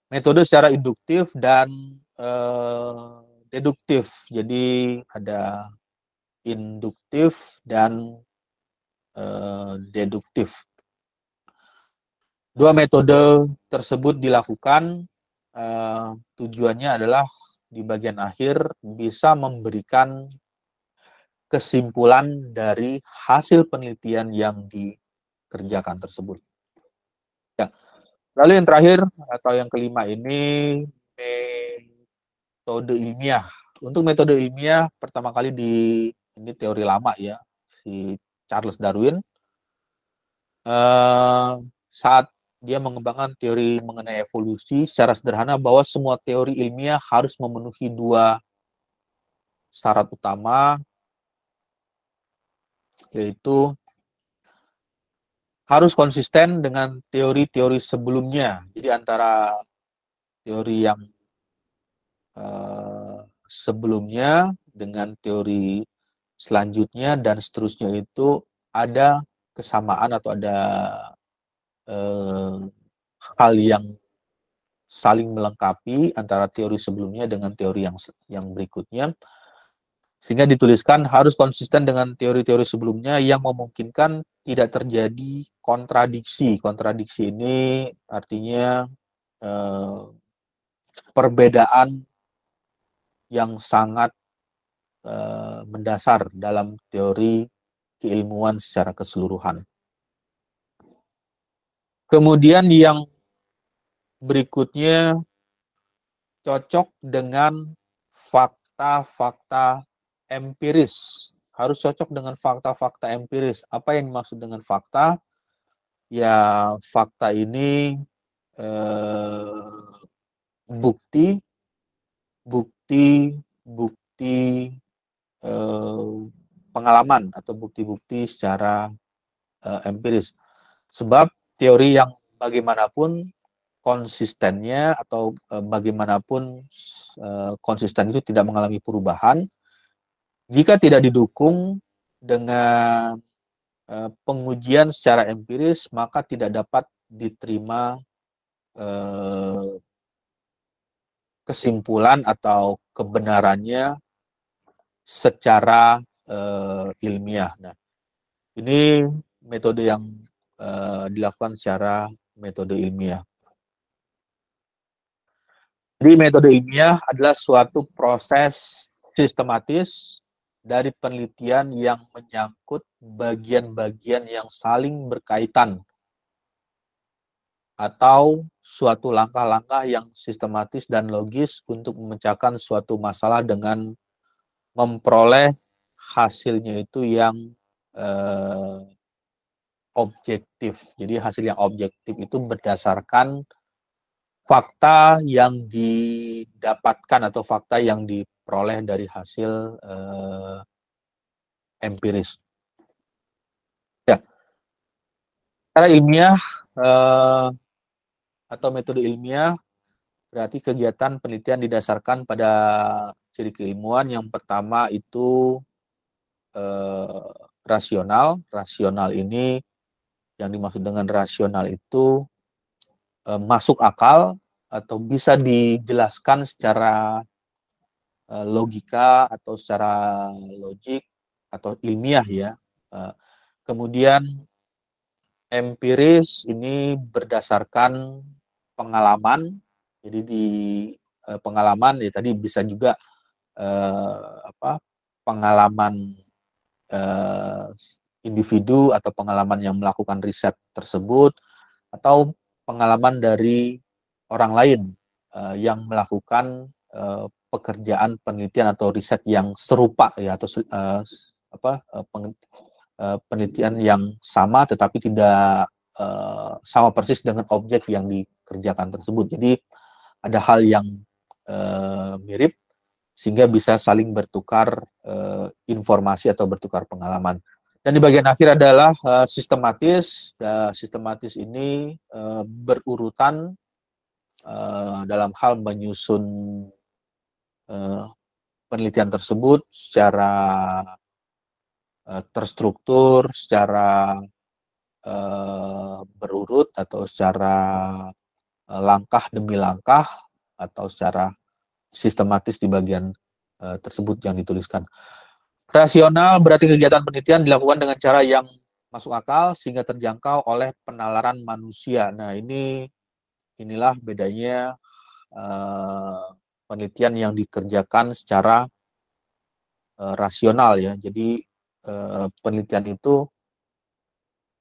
metode secara induktif dan uh, deduktif. Jadi ada induktif dan uh, deduktif. Dua metode tersebut dilakukan uh, tujuannya adalah di bagian akhir bisa memberikan kesimpulan dari hasil penelitian yang dikerjakan tersebut. Ya. Lalu yang terakhir atau yang kelima ini metode ilmiah. Untuk metode ilmiah pertama kali di ini teori lama ya si Charles Darwin uh, saat dia mengembangkan teori mengenai evolusi secara sederhana bahwa semua teori ilmiah harus memenuhi dua syarat utama yaitu harus konsisten dengan teori-teori sebelumnya. Jadi antara teori yang uh, sebelumnya dengan teori selanjutnya dan seterusnya itu ada kesamaan atau ada uh, hal yang saling melengkapi antara teori sebelumnya dengan teori yang yang berikutnya sehingga dituliskan harus konsisten dengan teori-teori sebelumnya yang memungkinkan tidak terjadi kontradiksi. Kontradiksi ini artinya eh, perbedaan yang sangat eh, mendasar dalam teori keilmuan secara keseluruhan. Kemudian yang berikutnya cocok dengan fakta-fakta empiris harus cocok dengan fakta-fakta empiris. Apa yang dimaksud dengan fakta? Ya, fakta ini eh, bukti, bukti, bukti eh, pengalaman atau bukti-bukti secara eh, empiris. Sebab teori yang bagaimanapun konsistennya atau eh, bagaimanapun eh, konsisten itu tidak mengalami perubahan jika tidak didukung dengan eh, pengujian secara empiris, maka tidak dapat diterima eh, kesimpulan atau kebenarannya secara eh, ilmiah. Nah, ini metode yang dilakukan secara metode ilmiah. Jadi metode ilmiah adalah suatu proses sistematis dari penelitian yang menyangkut bagian-bagian yang saling berkaitan atau suatu langkah-langkah yang sistematis dan logis untuk memecahkan suatu masalah dengan memperoleh hasilnya itu yang eh, objektif. Jadi hasil yang objektif itu berdasarkan fakta yang didapatkan atau fakta yang di peroleh dari hasil uh, empiris. Ya, cara ilmiah uh, atau metode ilmiah berarti kegiatan penelitian didasarkan pada ciri keilmuan yang pertama itu uh, rasional. Rasional ini yang dimaksud dengan rasional itu uh, masuk akal atau bisa dijelaskan secara Eh, logika atau secara logik atau ilmiah ya. Eh, kemudian empiris ini berdasarkan pengalaman. Jadi di eh, pengalaman ya tadi bisa juga eh, apa pengalaman eh, individu atau pengalaman yang melakukan riset tersebut atau pengalaman dari orang lain eh, yang melakukan eh, pekerjaan penelitian atau riset yang serupa ya atau uh, apa uh, peng, uh, penelitian yang sama tetapi tidak uh, sama persis dengan objek yang dikerjakan tersebut. Jadi ada hal yang uh, mirip sehingga bisa saling bertukar uh, informasi atau bertukar pengalaman. Dan di bagian akhir adalah uh, sistematis. Uh, sistematis ini uh, berurutan uh, dalam hal menyusun penelitian tersebut secara eh, terstruktur, secara eh, berurut atau secara eh, langkah demi langkah atau secara sistematis di bagian tersebut yang dituliskan. Rasional berarti kegiatan penelitian dilakukan dengan cara yang masuk akal sehingga terjangkau oleh penalaran manusia. Nah, ini inilah bedanya uh, penelitian yang dikerjakan secara uh, rasional ya. Jadi uh, penelitian itu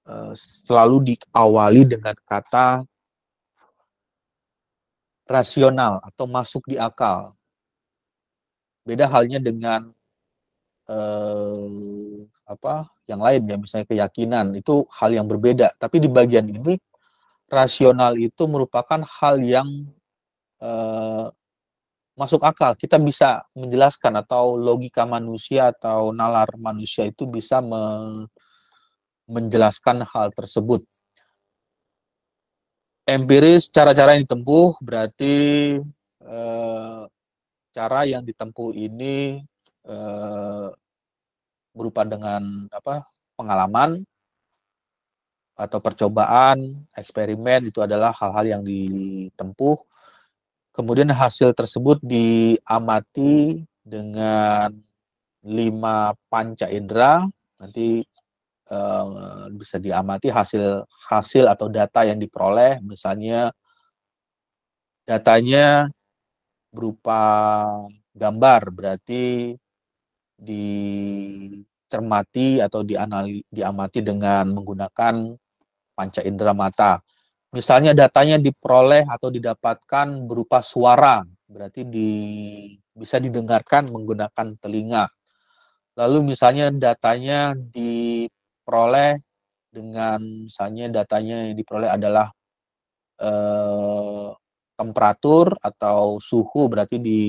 uh, selalu diawali dengan kata rasional atau masuk di akal. Beda halnya dengan uh, apa yang lain ya, misalnya keyakinan itu hal yang berbeda. Tapi di bagian ini rasional itu merupakan hal yang uh, masuk akal. Kita bisa menjelaskan atau logika manusia atau nalar manusia itu bisa me menjelaskan hal tersebut. Empiris cara-cara yang ditempuh berarti e, cara yang ditempuh ini e, berupa dengan apa pengalaman atau percobaan, eksperimen itu adalah hal-hal yang ditempuh Kemudian hasil tersebut diamati dengan lima panca indera. Nanti eh, bisa diamati hasil hasil atau data yang diperoleh, misalnya datanya berupa gambar, berarti dicermati atau dianali, diamati dengan menggunakan panca indera mata misalnya datanya diperoleh atau didapatkan berupa suara, berarti di, bisa didengarkan menggunakan telinga. Lalu misalnya datanya diperoleh dengan misalnya datanya yang diperoleh adalah eh, temperatur atau suhu, berarti di,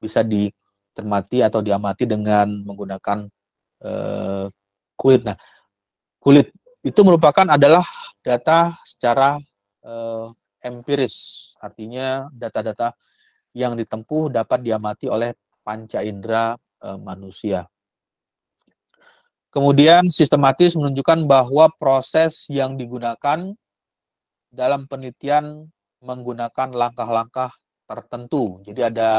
bisa dicermati atau diamati dengan menggunakan eh, kulit. Nah, kulit itu merupakan adalah data secara eh, empiris, artinya data-data yang ditempuh dapat diamati oleh panca indera eh, manusia. Kemudian sistematis menunjukkan bahwa proses yang digunakan dalam penelitian menggunakan langkah-langkah tertentu. Jadi ada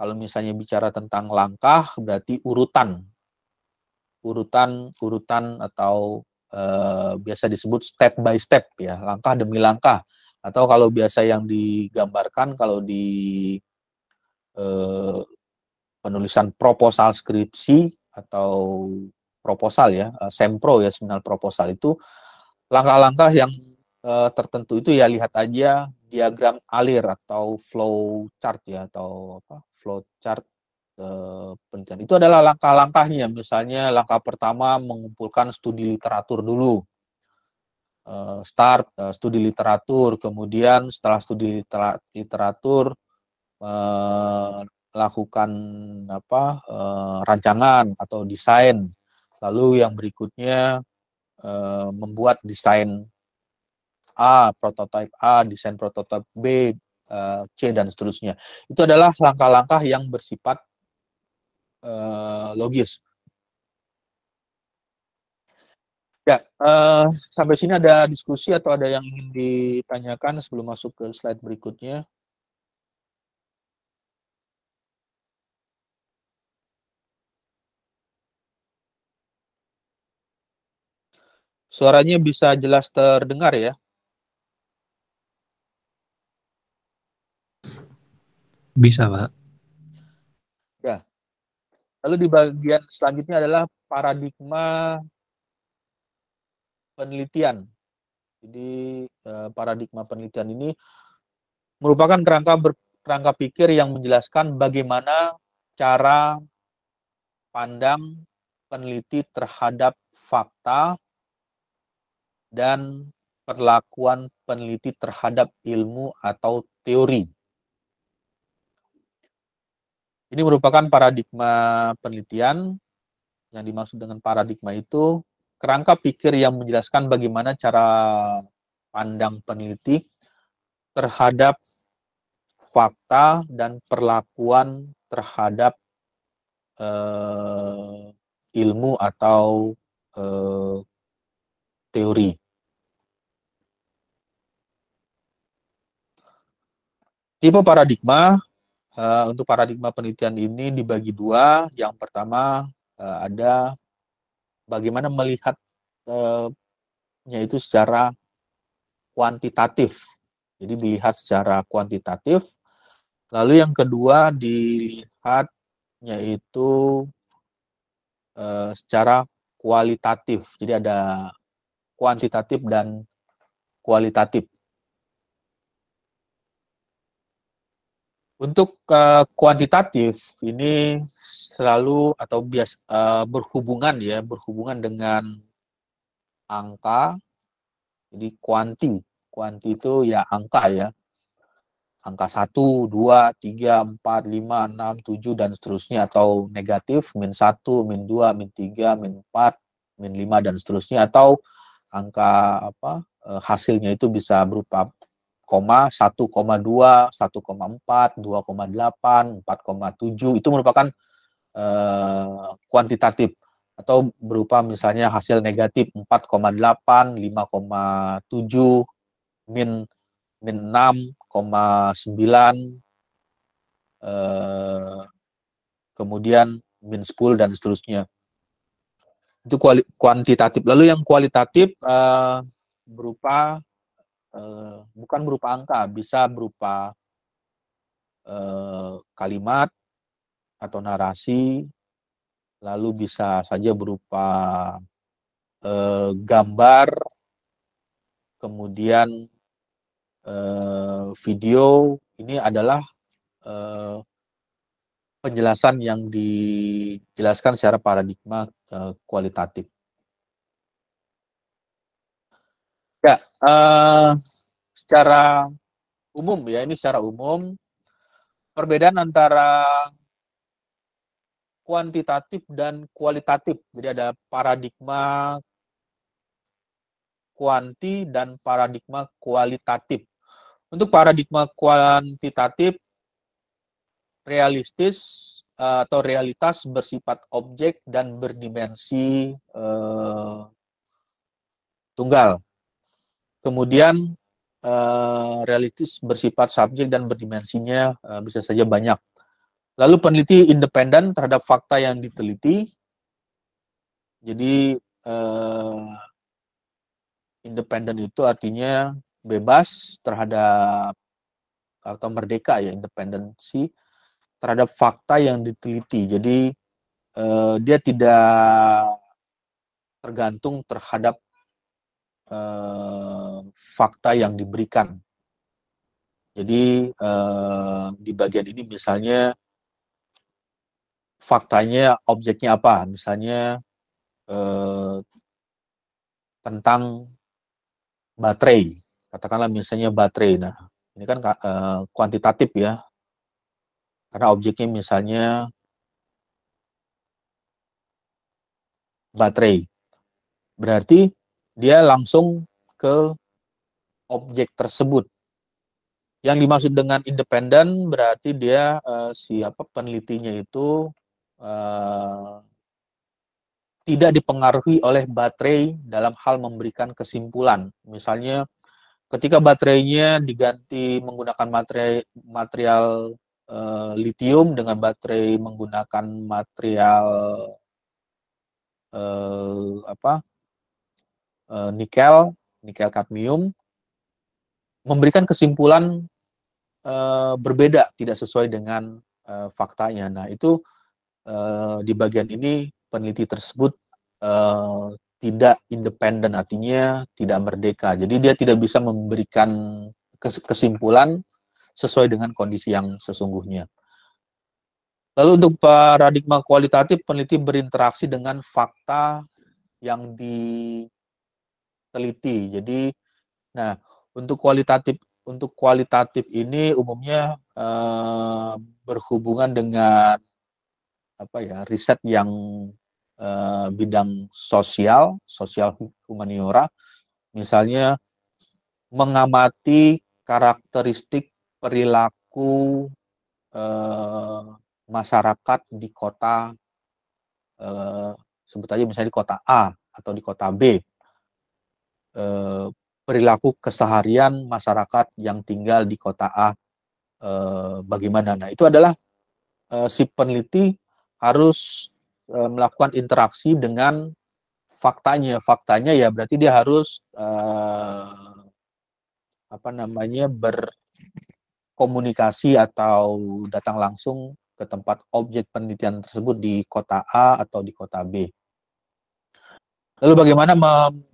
kalau misalnya bicara tentang langkah berarti urutan. Urutan-urutan atau Eh, biasa disebut step by step ya, langkah demi langkah. Atau kalau biasa yang digambarkan kalau di eh, penulisan proposal skripsi atau proposal ya, eh, sempro ya seminal proposal itu langkah-langkah yang tertentu itu ya lihat aja diagram alir atau flow chart ya atau apa flow chart Eh, penelitian. Itu adalah langkah-langkahnya. Misalnya langkah pertama mengumpulkan studi literatur dulu. Eh, start eh, studi literatur, kemudian setelah studi literatur lakukan apa rancangan atau desain. Lalu yang berikutnya membuat desain A, prototipe A, desain prototipe B, C dan seterusnya. Itu adalah langkah-langkah yang bersifat uh, logis. Ya, uh, sampai sini ada diskusi atau ada yang ingin ditanyakan sebelum masuk ke slide berikutnya? Suaranya bisa jelas terdengar ya? Bisa, Pak. Lalu di bagian selanjutnya adalah paradigma penelitian. Jadi eh, paradigma penelitian ini merupakan kerangka ber, kerangka pikir yang menjelaskan bagaimana cara pandang peneliti terhadap fakta dan perlakuan peneliti terhadap ilmu atau teori. Ini merupakan paradigma penelitian. Yang dimaksud dengan paradigma itu kerangka pikir yang menjelaskan bagaimana cara pandang peneliti terhadap fakta dan perlakuan terhadap eh, ilmu atau eh, teori. Tipe paradigma uh, untuk paradigma penelitian ini dibagi dua. Yang pertama uh, ada bagaimana melihatnya eh, uh, itu secara kuantitatif. Jadi dilihat secara kuantitatif. Lalu yang kedua dilihatnya itu uh, secara kualitatif. Jadi ada kuantitatif dan kualitatif. Untuk uh, kuantitatif ini selalu atau bias uh, berhubungan ya, berhubungan dengan angka. Jadi kuanti, kuanti itu ya angka ya. Angka satu dua tiga empat lima enam tujuh dan seterusnya. Atau negatif, min satu min dua min tiga min empat min lima dan seterusnya. Atau angka apa eh, hasilnya itu bisa berupa 1,2, 1,4, 2,8, 4,7 itu merupakan eh, kuantitatif atau berupa misalnya hasil negatif 4,8, 5,7, min min 6,9 eh, kemudian min 10 dan seterusnya. Itu kuantitatif. Lalu yang kualitatif eh, berupa Eh, bukan berupa angka, bisa berupa eh, kalimat atau narasi, lalu bisa saja berupa eh, gambar, kemudian video. Ini adalah penjelasan yang dijelaskan secara paradigma kualitatif. Eh, secara umum ya ini secara umum perbedaan antara kuantitatif dan kualitatif. Jadi ada paradigma kuanti dan paradigma kualitatif. Untuk paradigma kuantitatif realistis eh, atau realitas bersifat objek dan berdimensi eh, tunggal Kemudian uh, eh, realitis bersifat subjek dan berdimensinya uh, bisa saja banyak. Lalu peneliti independen terhadap fakta yang diteliti. Jadi uh, independen itu artinya bebas terhadap atau merdeka ya independensi terhadap fakta yang diteliti. Jadi uh, dia tidak tergantung terhadap eh, fakta yang diberikan. Jadi eh, di bagian ini misalnya faktanya objeknya apa, misalnya eh, tentang baterai, katakanlah misalnya baterai. Nah ini kan eh, kuantitatif ya, karena objeknya misalnya baterai. Berarti dia langsung ke objek tersebut. Yang dimaksud dengan independen berarti dia uh, eh, siapa penelitinya itu uh, tidak dipengaruhi oleh baterai dalam hal memberikan kesimpulan. Misalnya ketika baterainya diganti menggunakan materi material uh, litium dengan baterai menggunakan material uh, apa Eh, nikel, nikel kadmium memberikan kesimpulan eh, berbeda, tidak sesuai dengan eh, faktanya. Nah, itu di bagian ini peneliti tersebut tidak independen artinya tidak merdeka. Jadi dia tidak bisa memberikan kesimpulan sesuai dengan kondisi yang sesungguhnya. Lalu untuk paradigma kualitatif peneliti berinteraksi dengan fakta yang di teliti. Jadi, nah untuk kualitatif untuk kualitatif ini umumnya eh, berhubungan dengan apa ya riset yang eh, bidang sosial, sosial humaniora, misalnya mengamati karakteristik perilaku eh, masyarakat di kota eh, sebut aja misalnya di kota A atau di kota B Eh, perilaku keseharian masyarakat yang tinggal di kota A e, bagaimana. Nah, itu adalah e, si peneliti harus e, melakukan interaksi dengan faktanya. Faktanya ya berarti dia harus e, apa namanya berkomunikasi atau datang langsung ke tempat objek penelitian tersebut di kota A atau di kota B. Lalu bagaimana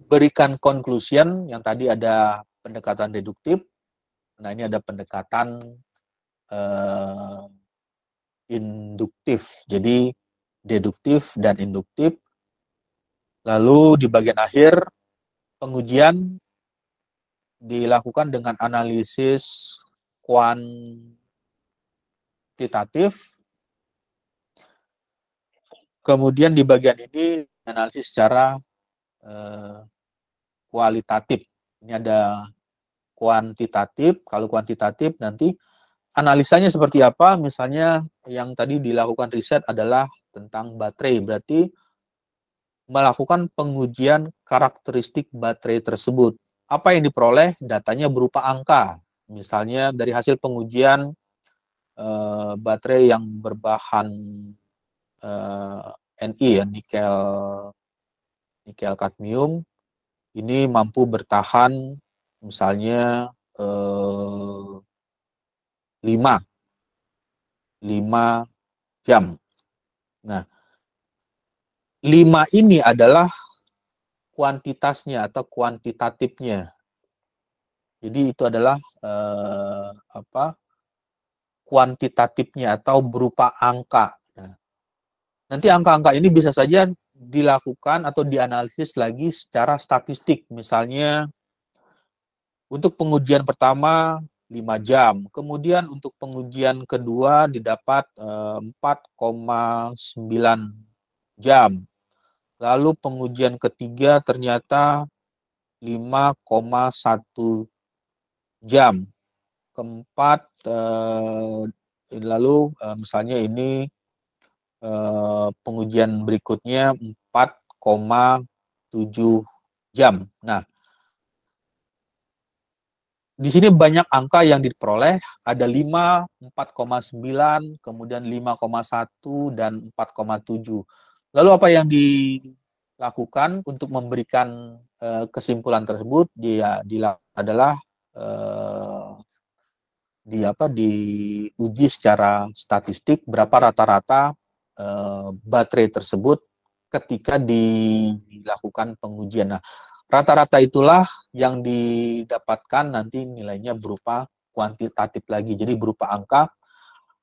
berikan conclusion yang tadi ada pendekatan deduktif. Nah, ini ada pendekatan uh, induktif. Jadi deduktif dan induktif. Lalu di bagian akhir pengujian dilakukan dengan analisis kuantitatif. Kemudian di bagian ini analisis secara eh, kualitatif. Ini ada kuantitatif. Kalau kuantitatif nanti analisanya seperti apa? Misalnya yang tadi dilakukan riset adalah tentang baterai. Berarti melakukan pengujian karakteristik baterai tersebut. Apa yang diperoleh? Datanya berupa angka. Misalnya dari hasil pengujian eh, baterai yang berbahan eh, Ni ya nikel nikel kadmium ini mampu bertahan misalnya eh, 5 5 jam. Nah, 5 ini adalah kuantitasnya atau kuantitatifnya. Jadi itu adalah eh, apa? kuantitatifnya atau berupa angka. Nah, nanti angka-angka ini bisa saja dilakukan atau dianalisis lagi secara statistik. Misalnya untuk pengujian pertama 5 jam, kemudian untuk pengujian kedua didapat 4,9 eh, jam. Lalu pengujian ketiga ternyata 5,1 jam. Keempat eh, lalu eh, misalnya ini Eh, pengujian berikutnya 4,7 jam. Nah, di sini banyak angka yang diperoleh, ada 5, 4,9, kemudian 5,1, dan 4,7. Lalu apa yang dilakukan untuk memberikan eh, kesimpulan tersebut? Dia adalah eh, di apa diuji secara statistik berapa rata-rata Eh, baterai tersebut ketika dilakukan pengujian. Nah, rata-rata itulah yang didapatkan nanti nilainya berupa kuantitatif lagi, jadi berupa angka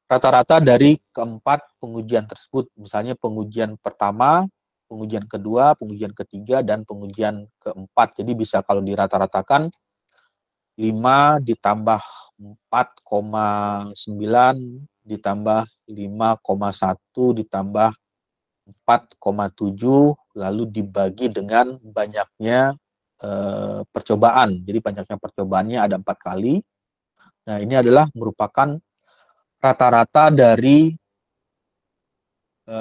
rata-rata dari keempat pengujian tersebut, misalnya pengujian pertama, pengujian kedua, pengujian ketiga, dan pengujian keempat. Jadi bisa kalau dirata-ratakan 5 ditambah 4,9 ditambah 5,1 ditambah 4,7 lalu dibagi dengan banyaknya e, percobaan. Jadi banyaknya percobaannya ada empat kali. Nah ini adalah merupakan rata-rata dari e,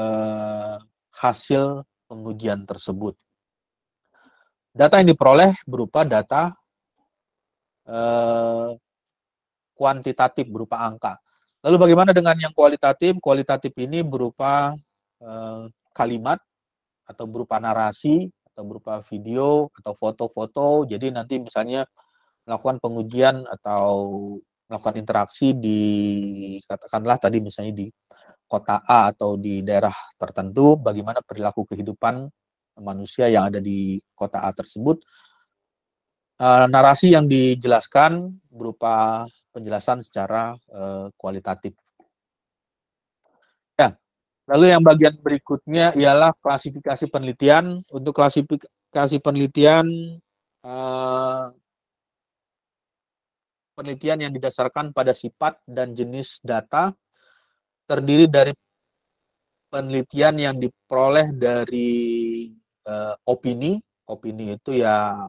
hasil pengujian tersebut. Data yang diperoleh berupa data e, kuantitatif berupa angka. Lalu bagaimana dengan yang kualitatif? Kualitatif ini berupa eh, kalimat atau berupa narasi atau berupa video atau foto-foto. Jadi nanti misalnya melakukan pengujian atau melakukan interaksi di katakanlah tadi misalnya di kota A atau di daerah tertentu, bagaimana perilaku kehidupan manusia yang ada di kota A tersebut. Eh, narasi yang dijelaskan berupa penjelasan secara uh, kualitatif. Ya, lalu yang bagian berikutnya ialah klasifikasi penelitian. Untuk klasifikasi penelitian uh, penelitian yang didasarkan pada sifat dan jenis data terdiri dari penelitian yang diperoleh dari uh, opini opini itu ya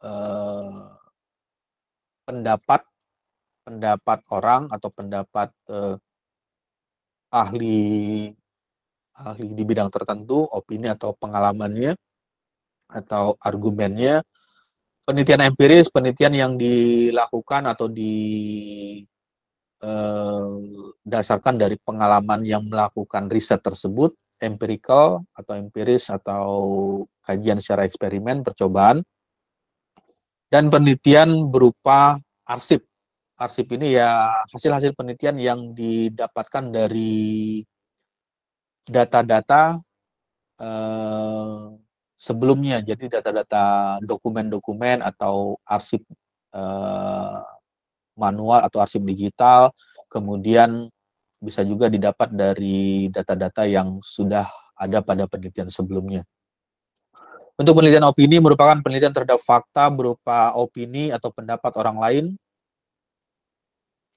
eh, pendapat pendapat orang atau pendapat eh, ahli ahli di bidang tertentu, opini atau pengalamannya atau argumennya. Penelitian empiris, penelitian yang dilakukan atau didasarkan eh, dasarkan dari pengalaman yang melakukan riset tersebut, empirical atau empiris atau kajian secara eksperimen, percobaan, dan penelitian berupa arsip arsip ini ya hasil-hasil penelitian yang didapatkan dari data-data eh, sebelumnya, jadi data-data dokumen-dokumen atau arsip eh, manual atau arsip digital, kemudian bisa juga didapat dari data-data yang sudah ada pada penelitian sebelumnya. Untuk penelitian opini merupakan penelitian terhadap fakta berupa opini atau pendapat orang lain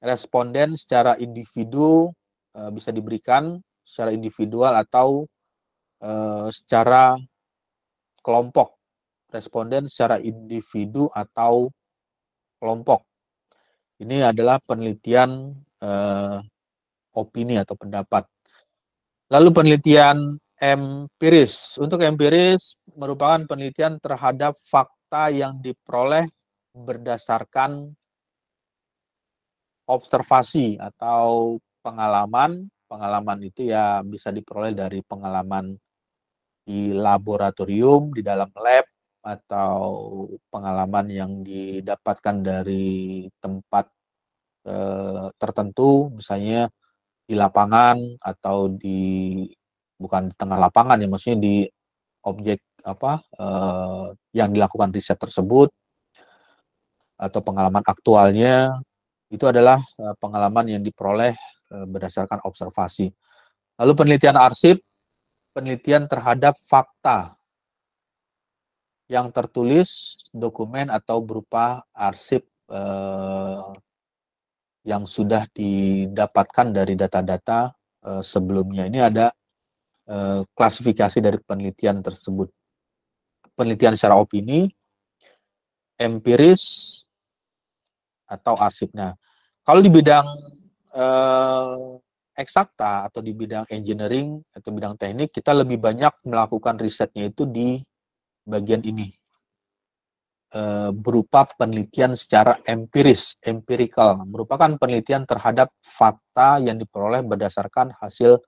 responden secara individu e, bisa diberikan secara individual atau e, secara kelompok. Responden secara individu atau kelompok. Ini adalah penelitian e, opini atau pendapat. Lalu penelitian empiris. Untuk empiris merupakan penelitian terhadap fakta yang diperoleh berdasarkan observasi atau pengalaman pengalaman itu ya bisa diperoleh dari pengalaman di laboratorium di dalam lab atau pengalaman yang didapatkan dari tempat e, tertentu misalnya di lapangan atau di bukan di tengah lapangan ya maksudnya di objek apa e, yang dilakukan riset tersebut atau pengalaman aktualnya itu adalah eh, pengalaman yang diperoleh eh, berdasarkan observasi. Lalu penelitian arsip, penelitian terhadap fakta yang tertulis dokumen atau berupa arsip eh, yang sudah didapatkan dari data-data eh, sebelumnya. Ini ada eh, klasifikasi dari penelitian tersebut. Penelitian secara opini, empiris, atau arsipnya. Kalau di bidang eh, eksakta atau di bidang engineering atau bidang teknik, kita lebih banyak melakukan risetnya itu di bagian ini eh, berupa penelitian secara empiris, empirical, merupakan penelitian terhadap fakta yang diperoleh berdasarkan hasil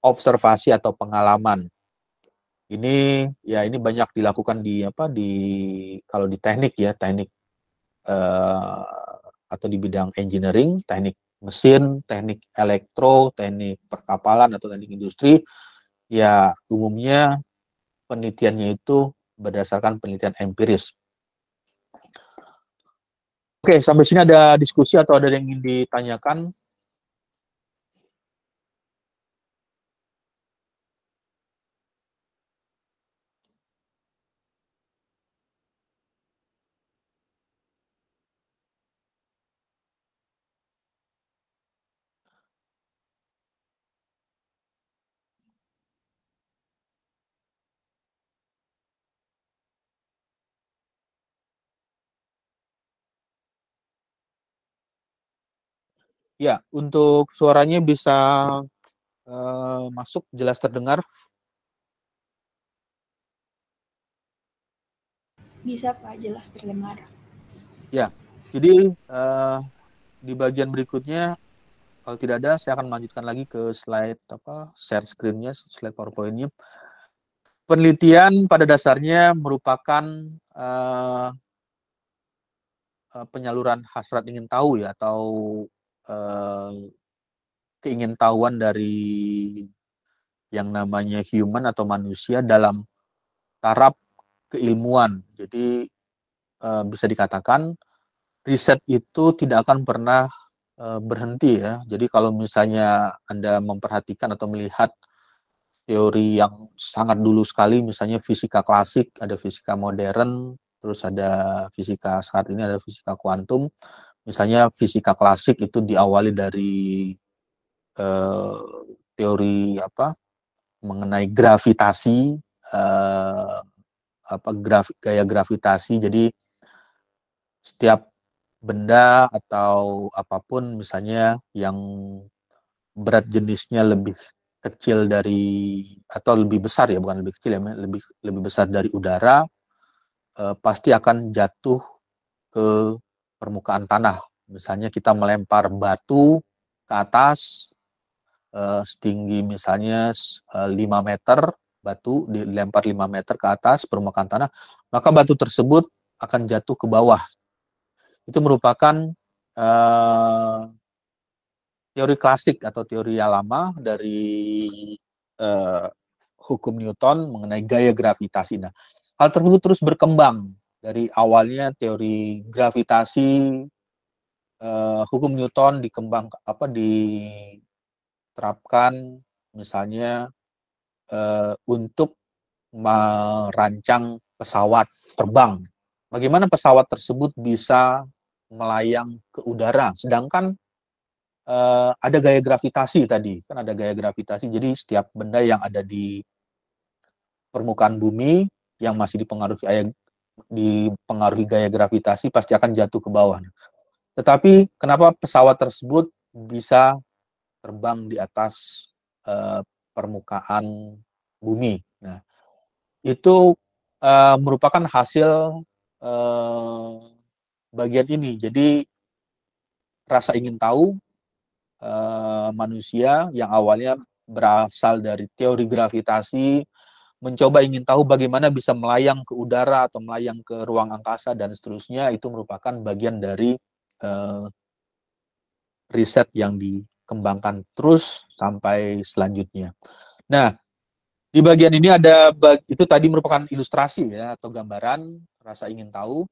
observasi atau pengalaman. Ini ya ini banyak dilakukan di apa di kalau di teknik ya teknik eh, atau di bidang engineering, teknik mesin, iya. teknik elektro, teknik perkapalan atau teknik industri, ya umumnya penelitiannya itu berdasarkan penelitian empiris. Oke, sampai sini ada diskusi atau ada yang ingin ditanyakan? Ya, untuk suaranya bisa uh, masuk jelas terdengar. Bisa Pak, jelas terdengar. Ya, jadi uh, di bagian berikutnya kalau tidak ada saya akan melanjutkan lagi ke slide apa share screen-nya, slide PowerPoint-nya. Penelitian pada dasarnya merupakan uh, penyaluran hasrat ingin tahu ya atau Eh, keingintahuan dari yang namanya human atau manusia dalam taraf keilmuan. Jadi eh, bisa dikatakan riset itu tidak akan pernah eh, berhenti ya. Jadi kalau misalnya Anda memperhatikan atau melihat teori yang sangat dulu sekali misalnya fisika klasik, ada fisika modern, terus ada fisika saat ini ada fisika kuantum misalnya fisika klasik itu diawali dari uh, teori apa mengenai gravitasi eh, apa graf, gaya gravitasi jadi setiap benda atau apapun misalnya yang berat jenisnya lebih kecil dari atau lebih besar ya bukan lebih kecil ya lebih lebih besar dari udara eh, pasti akan jatuh ke permukaan tanah. Misalnya kita melempar batu ke atas eh, setinggi misalnya eh, 5 meter, batu dilempar 5 meter ke atas permukaan tanah, maka batu tersebut akan jatuh ke bawah. Itu merupakan eh, teori klasik atau teori yang lama dari eh, hukum Newton mengenai gaya gravitasi. Nah, hal tersebut terus berkembang dari awalnya teori gravitasi eh, hukum Newton dikembang apa diterapkan misalnya eh, untuk merancang pesawat terbang. Bagaimana pesawat tersebut bisa melayang ke udara, sedangkan eh, ada gaya gravitasi tadi, kan ada gaya gravitasi. Jadi setiap benda yang ada di permukaan bumi yang masih dipengaruhi dipengaruhi gaya gravitasi pasti akan jatuh ke bawah. Tetapi kenapa pesawat tersebut bisa terbang di atas uh, permukaan bumi? Nah, itu uh, merupakan hasil uh, bagian ini. Jadi rasa ingin tahu uh, manusia yang awalnya berasal dari teori gravitasi mencoba ingin tahu bagaimana bisa melayang ke udara atau melayang ke ruang angkasa dan seterusnya itu merupakan bagian dari uh, riset yang dikembangkan terus sampai selanjutnya. Nah, di bagian ini ada itu tadi merupakan ilustrasi ya atau gambaran rasa ingin tahu.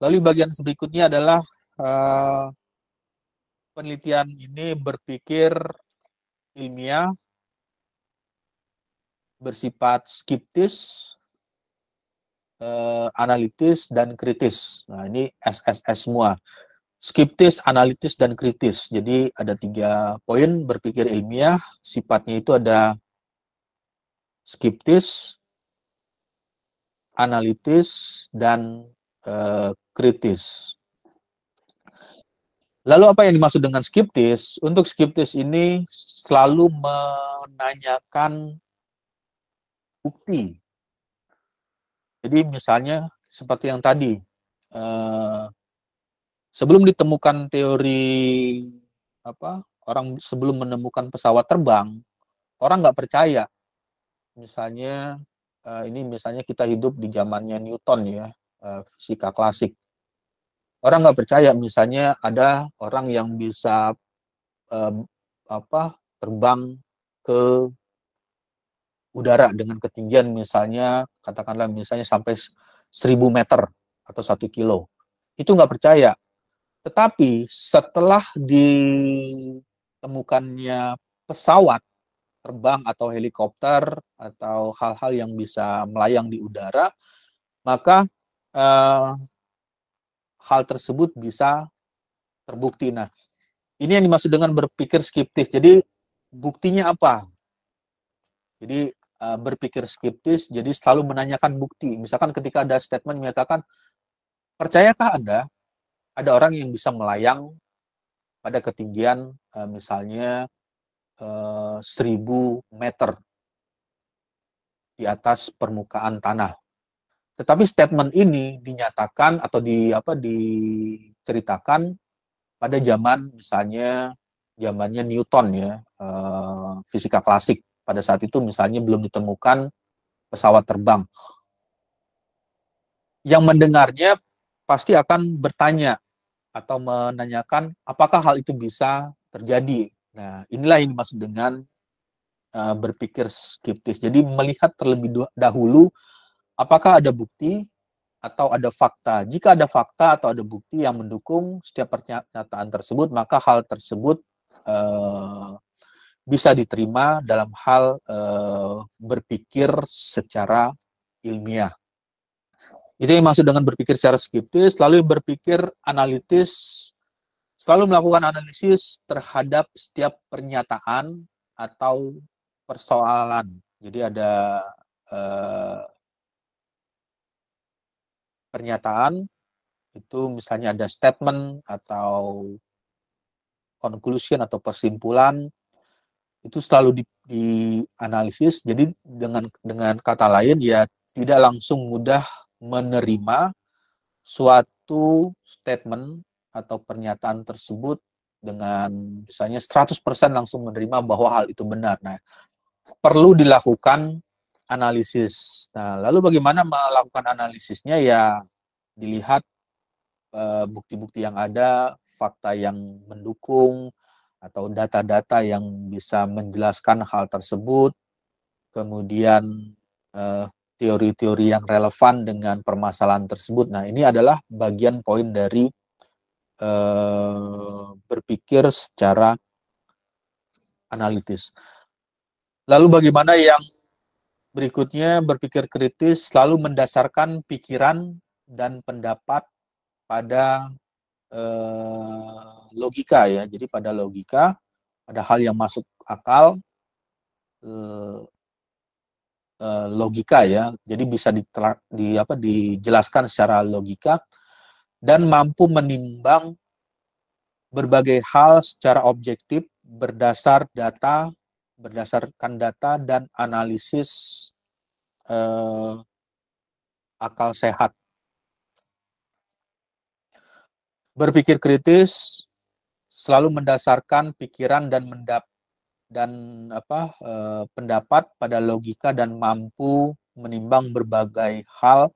Lalu bagian berikutnya adalah uh, penelitian ini berpikir ilmiah bersifat skeptis, eh, analitis dan kritis. Nah ini SSS semua. Skeptis, analitis dan kritis. Jadi ada tiga poin berpikir ilmiah. Sifatnya itu ada skeptis, analitis dan eh, kritis. Lalu apa yang dimaksud dengan skeptis? Untuk skeptis ini selalu menanyakan bukti. Jadi misalnya seperti yang tadi, eh, sebelum ditemukan teori apa orang sebelum menemukan pesawat terbang, orang nggak percaya. Misalnya eh, ini misalnya kita hidup di zamannya Newton ya, eh, fisika klasik. Orang nggak percaya misalnya ada orang yang bisa apa terbang ke udara dengan ketinggian misalnya katakanlah misalnya sampai 1000 meter atau satu kilo itu nggak percaya tetapi setelah ditemukannya pesawat terbang atau helikopter atau hal-hal yang bisa melayang di udara maka eh, hal tersebut bisa terbukti nah ini yang dimaksud dengan berpikir skeptis jadi buktinya apa jadi Eh, berpikir skeptis, jadi selalu menanyakan bukti. Misalkan ketika ada statement menyatakan, percayakah Anda ada orang yang bisa melayang pada ketinggian eh, misalnya eh, seribu meter di atas permukaan tanah. Tetapi statement ini dinyatakan atau di apa diceritakan pada zaman misalnya zamannya Newton ya, fisika klasik pada saat itu misalnya belum ditemukan pesawat terbang. Yang mendengarnya pasti akan bertanya atau menanyakan apakah hal itu bisa terjadi. Nah, inilah yang dimaksud dengan uh, berpikir skeptis. Jadi melihat terlebih dahulu apakah ada bukti atau ada fakta. Jika ada fakta atau ada bukti yang mendukung setiap pernyataan tersebut, maka hal tersebut uh, bisa diterima dalam hal e, berpikir secara ilmiah. Itu yang maksud dengan berpikir secara skeptis, lalu berpikir analitis, selalu melakukan analisis terhadap setiap pernyataan atau persoalan. Jadi ada e, pernyataan itu misalnya ada statement atau conclusion atau persimpulan itu selalu di, dianalisis. Jadi dengan dengan kata lain ya tidak langsung mudah menerima suatu statement atau pernyataan tersebut dengan misalnya 100% langsung menerima bahwa hal itu benar. Nah, perlu dilakukan analisis. Nah, lalu bagaimana melakukan analisisnya ya dilihat eh, bukti-bukti e, yang ada, fakta yang mendukung, atau data-data yang bisa menjelaskan hal tersebut, kemudian eh, teori-teori yang relevan dengan permasalahan tersebut. Nah, ini adalah bagian poin dari eh, berpikir secara analitis. Lalu bagaimana yang berikutnya berpikir kritis selalu mendasarkan pikiran dan pendapat pada eh, logika ya. Jadi pada logika pada hal yang masuk akal e, e, logika ya. Jadi bisa di, di apa dijelaskan secara logika dan mampu menimbang berbagai hal secara objektif berdasar data, berdasarkan data dan analisis e, akal sehat berpikir kritis selalu mendasarkan pikiran dan mendap dan apa eh, pendapat pada logika dan mampu menimbang berbagai hal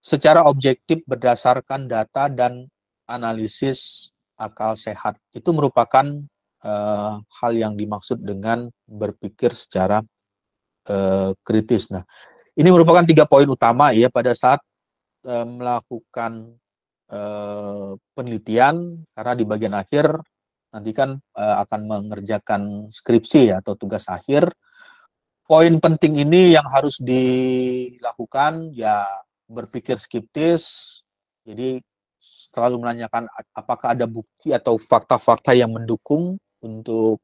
secara objektif berdasarkan data dan analisis akal sehat. Itu merupakan eh, hal yang dimaksud dengan berpikir secara eh, kritis. Nah, ini merupakan tiga poin utama ya pada saat eh, melakukan Eh, penelitian karena di bagian akhir nanti kan uh, akan mengerjakan skripsi ya, atau tugas akhir. Poin penting ini yang harus dilakukan ya berpikir skeptis. Jadi selalu menanyakan apakah ada bukti atau fakta-fakta yang mendukung untuk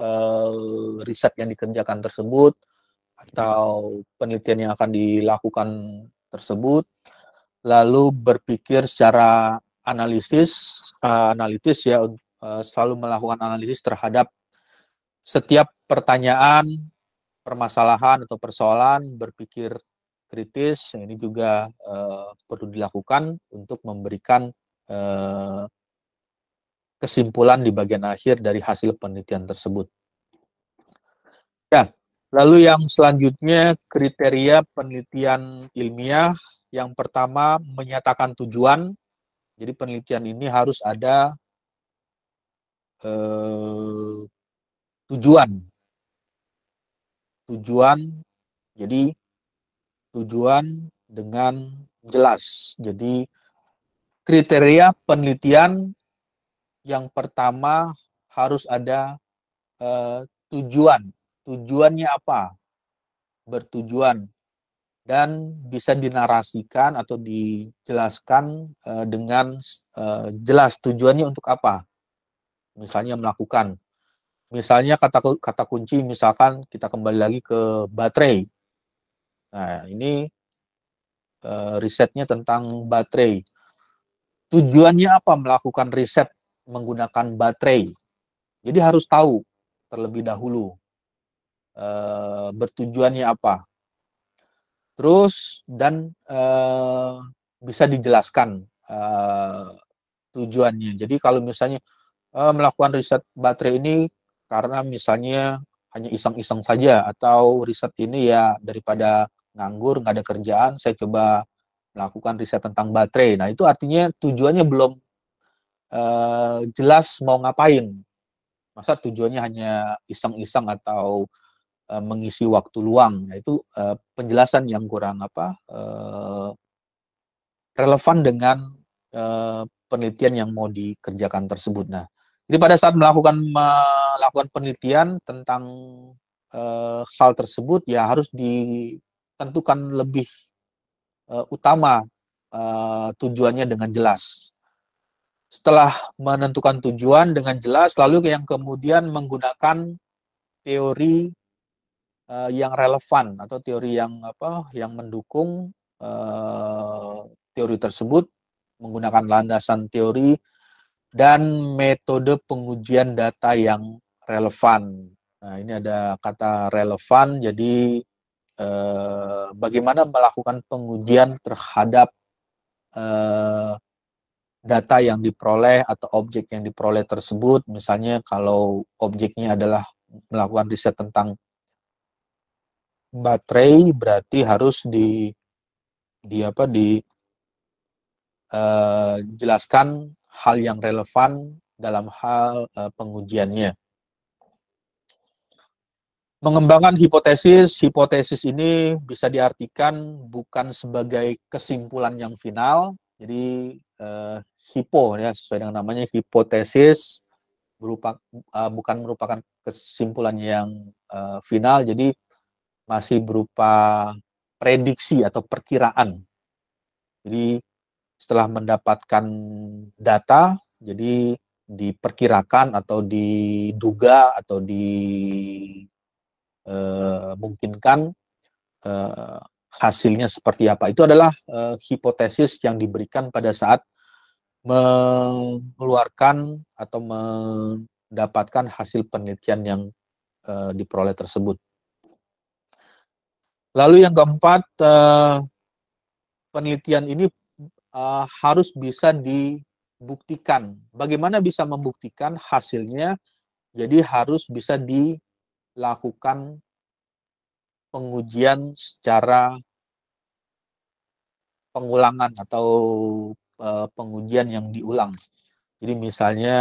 uh, riset yang dikerjakan tersebut atau penelitian yang akan dilakukan tersebut lalu berpikir secara analisis uh, analitis ya uh, selalu melakukan analisis terhadap setiap pertanyaan, permasalahan atau persoalan, berpikir kritis nah, ini juga uh, perlu dilakukan untuk memberikan uh, kesimpulan di bagian akhir dari hasil penelitian tersebut. Ya, lalu yang selanjutnya kriteria penelitian ilmiah yang pertama menyatakan tujuan. Jadi penelitian ini harus ada eh, tujuan. Tujuan jadi tujuan dengan jelas. Jadi kriteria penelitian yang pertama harus ada eh, tujuan. Tujuannya apa? Bertujuan dan bisa dinarasikan atau dijelaskan uh, dengan uh, jelas tujuannya untuk apa. Misalnya melakukan, misalnya kata kata kunci misalkan kita kembali lagi ke baterai. Nah ini uh, risetnya tentang baterai. Tujuannya apa melakukan riset menggunakan baterai? Jadi harus tahu terlebih dahulu uh, bertujuannya apa terus dan uh, bisa dijelaskan uh, tujuannya. Jadi kalau misalnya uh, melakukan riset baterai ini karena misalnya hanya iseng-iseng saja atau riset ini ya daripada nganggur nggak ada kerjaan saya coba melakukan riset tentang baterai. Nah itu artinya tujuannya belum uh, jelas mau ngapain. Masa tujuannya hanya iseng-iseng atau Eh, mengisi waktu luang. Nah, itu eh, penjelasan yang kurang apa eh, relevan dengan penelitian yang mau dikerjakan tersebut. Nah, jadi pada saat melakukan melakukan penelitian tentang hal tersebut ya harus ditentukan lebih utama tujuannya dengan jelas. Setelah menentukan tujuan dengan jelas, lalu yang kemudian menggunakan teori uh, yang relevan atau teori yang apa yang mendukung uh, teori tersebut menggunakan landasan teori dan metode pengujian data yang relevan. Nah, ini ada kata relevan jadi eh, bagaimana melakukan pengujian terhadap eh, data yang diperoleh atau objek yang diperoleh tersebut misalnya kalau objeknya adalah melakukan riset tentang baterai berarti harus di di apa di uh, jelaskan hal yang relevan dalam hal uh, pengujiannya. Mengembangkan hipotesis, hipotesis ini bisa diartikan bukan sebagai kesimpulan yang final. Jadi uh, hipo ya sesuai dengan namanya hipotesis berupa uh, bukan merupakan kesimpulan yang uh, final. Jadi masih berupa prediksi atau perkiraan. Jadi setelah mendapatkan data, jadi diperkirakan atau diduga atau dimungkinkan eh, e, eh, e, hasilnya seperti apa. Itu adalah e, hipotesis yang diberikan pada saat mengeluarkan atau mendapatkan hasil penelitian yang diperoleh tersebut. Lalu yang keempat, eh, penelitian ini eh, harus bisa dibuktikan. Bagaimana bisa membuktikan hasilnya? Jadi harus bisa dilakukan pengujian secara pengulangan atau eh, pengujian yang diulang. Jadi misalnya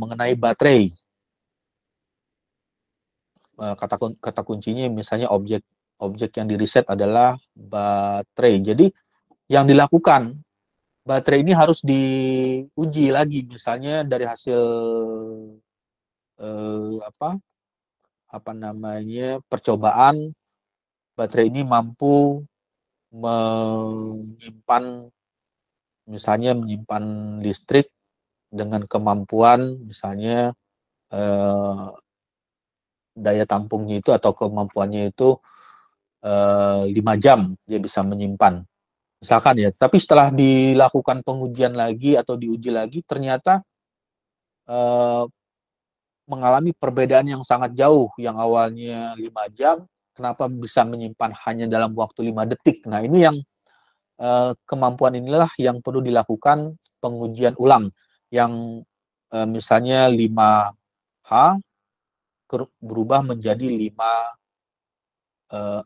mengenai baterai, Eh, kata kata kuncinya misalnya objek objek yang diriset adalah baterai. Jadi yang dilakukan baterai ini harus diuji lagi misalnya dari hasil eh, apa apa namanya percobaan baterai ini mampu menyimpan misalnya menyimpan listrik dengan kemampuan misalnya eh, daya tampungnya itu atau kemampuannya itu eh, lima jam dia bisa menyimpan misalkan ya tapi setelah dilakukan pengujian lagi atau diuji lagi ternyata uh, mengalami perbedaan yang sangat jauh yang awalnya lima jam kenapa bisa menyimpan hanya dalam waktu lima detik nah ini yang uh, kemampuan inilah yang perlu dilakukan pengujian ulang yang misalnya 5H berubah menjadi 5 uh,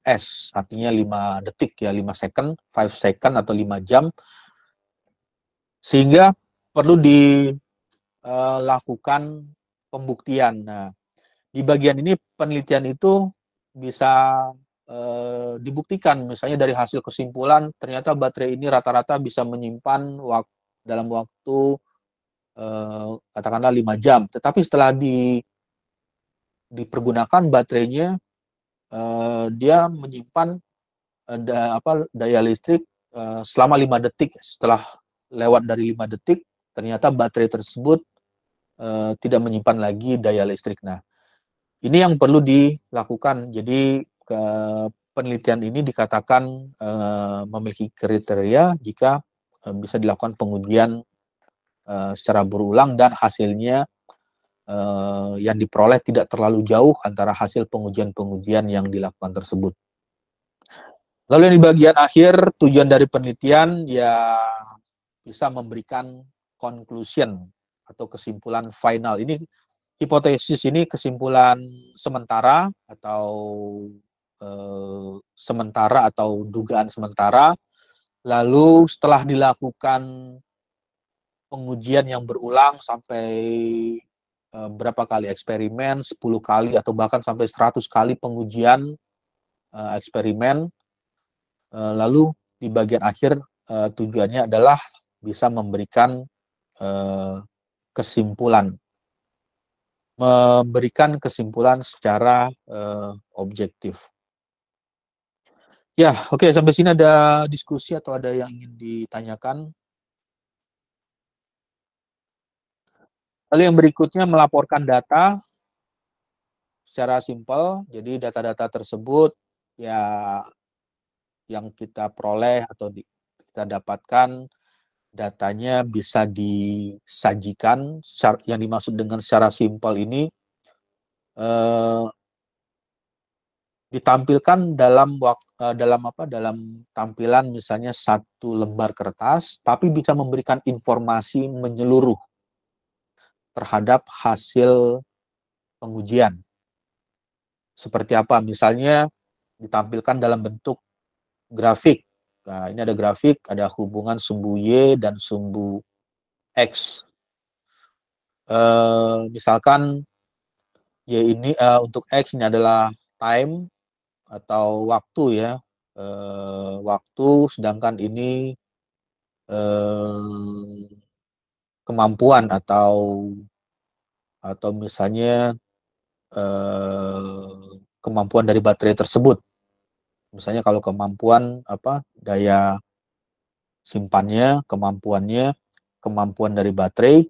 eh, S, artinya 5 detik ya, 5 second, 5 second atau 5 jam. Sehingga perlu dilakukan eh, pembuktian. Nah, di bagian ini penelitian itu bisa eh, dibuktikan misalnya dari hasil kesimpulan ternyata baterai ini rata-rata bisa menyimpan waktu dalam waktu e, katakanlah 5 jam tetapi setelah di dipergunakan baterainya uh, dia menyimpan uh, da, apa daya listrik uh, selama lima detik setelah lewat dari lima detik ternyata baterai tersebut uh, tidak menyimpan lagi daya listrik. Nah, ini yang perlu dilakukan. Jadi ke penelitian ini dikatakan uh, memiliki kriteria jika uh, bisa dilakukan pengujian uh, secara berulang dan hasilnya eh, yang diperoleh tidak terlalu jauh antara hasil pengujian-pengujian yang dilakukan tersebut. Lalu yang di bagian akhir tujuan dari penelitian ya bisa memberikan conclusion atau kesimpulan final. Ini hipotesis ini kesimpulan sementara atau eh, sementara atau dugaan sementara. Lalu setelah dilakukan pengujian yang berulang sampai Eh, berapa kali eksperimen, 10 kali atau bahkan sampai 100 kali pengujian eh, eksperimen. Eh, lalu di bagian akhir tujuannya adalah bisa memberikan kesimpulan memberikan kesimpulan secara objektif. Ya, oke okay, sampai sini ada diskusi atau ada yang ingin ditanyakan? Lalu yang berikutnya melaporkan data secara simpel. Jadi data-data tersebut ya yang kita peroleh atau di, kita dapatkan datanya bisa disajikan yang dimaksud dengan secara simpel ini eh, ditampilkan dalam eh, dalam apa dalam tampilan misalnya satu lembar kertas tapi bisa memberikan informasi menyeluruh terhadap hasil pengujian. Seperti apa? Misalnya ditampilkan dalam bentuk grafik. Nah, ini ada grafik, ada hubungan sumbu Y dan sumbu X. E, misalkan Y ini e, untuk X ini adalah time atau waktu ya. E, waktu, sedangkan ini kemampuan atau atau misalnya eh, kemampuan dari baterai tersebut. Misalnya kalau kemampuan apa daya simpannya, kemampuannya, kemampuan dari baterai.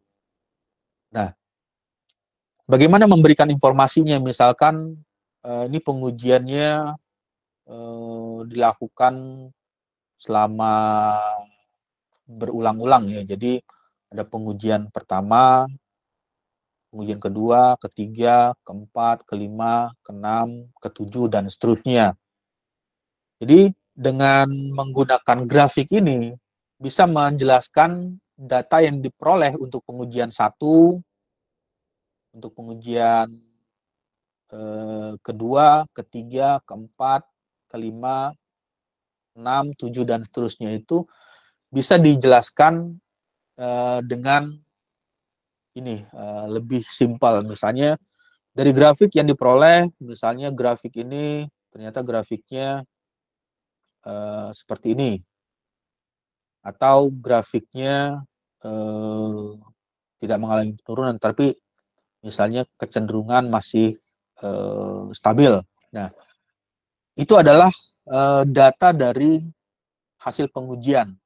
Nah, bagaimana memberikan informasinya? Misalkan eh, ini pengujiannya eh, dilakukan selama berulang-ulang ya. Jadi ada pengujian pertama, pengujian kedua, ketiga, keempat, kelima, keenam, ketujuh, dan seterusnya. Jadi dengan menggunakan grafik ini bisa menjelaskan data yang diperoleh untuk pengujian satu, untuk pengujian eh, kedua, ketiga, keempat, kelima, enam, tujuh, dan seterusnya itu bisa dijelaskan Eh, dengan ini uh, lebih simpel misalnya dari grafik yang diperoleh misalnya grafik ini ternyata grafiknya uh, seperti ini atau grafiknya uh, tidak mengalami penurunan tapi misalnya kecenderungan masih uh, stabil nah itu adalah uh, data dari hasil pengujian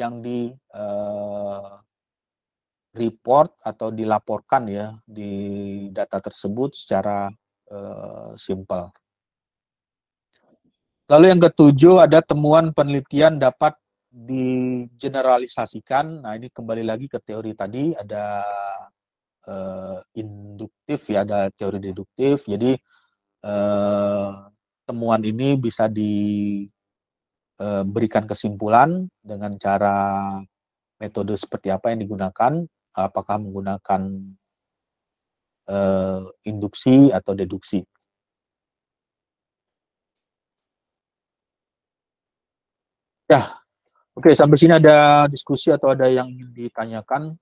yang di uh, report atau dilaporkan ya di data tersebut secara uh, simpel. Lalu yang ketujuh ada temuan penelitian dapat digeneralisasikan. Nah ini kembali lagi ke teori tadi ada uh, induktif ya ada teori deduktif. Jadi uh, temuan ini bisa di Eh, berikan kesimpulan dengan cara metode seperti apa yang digunakan, apakah menggunakan uh, induksi atau deduksi. Ya, oke sampai sini ada diskusi atau ada yang ingin ditanyakan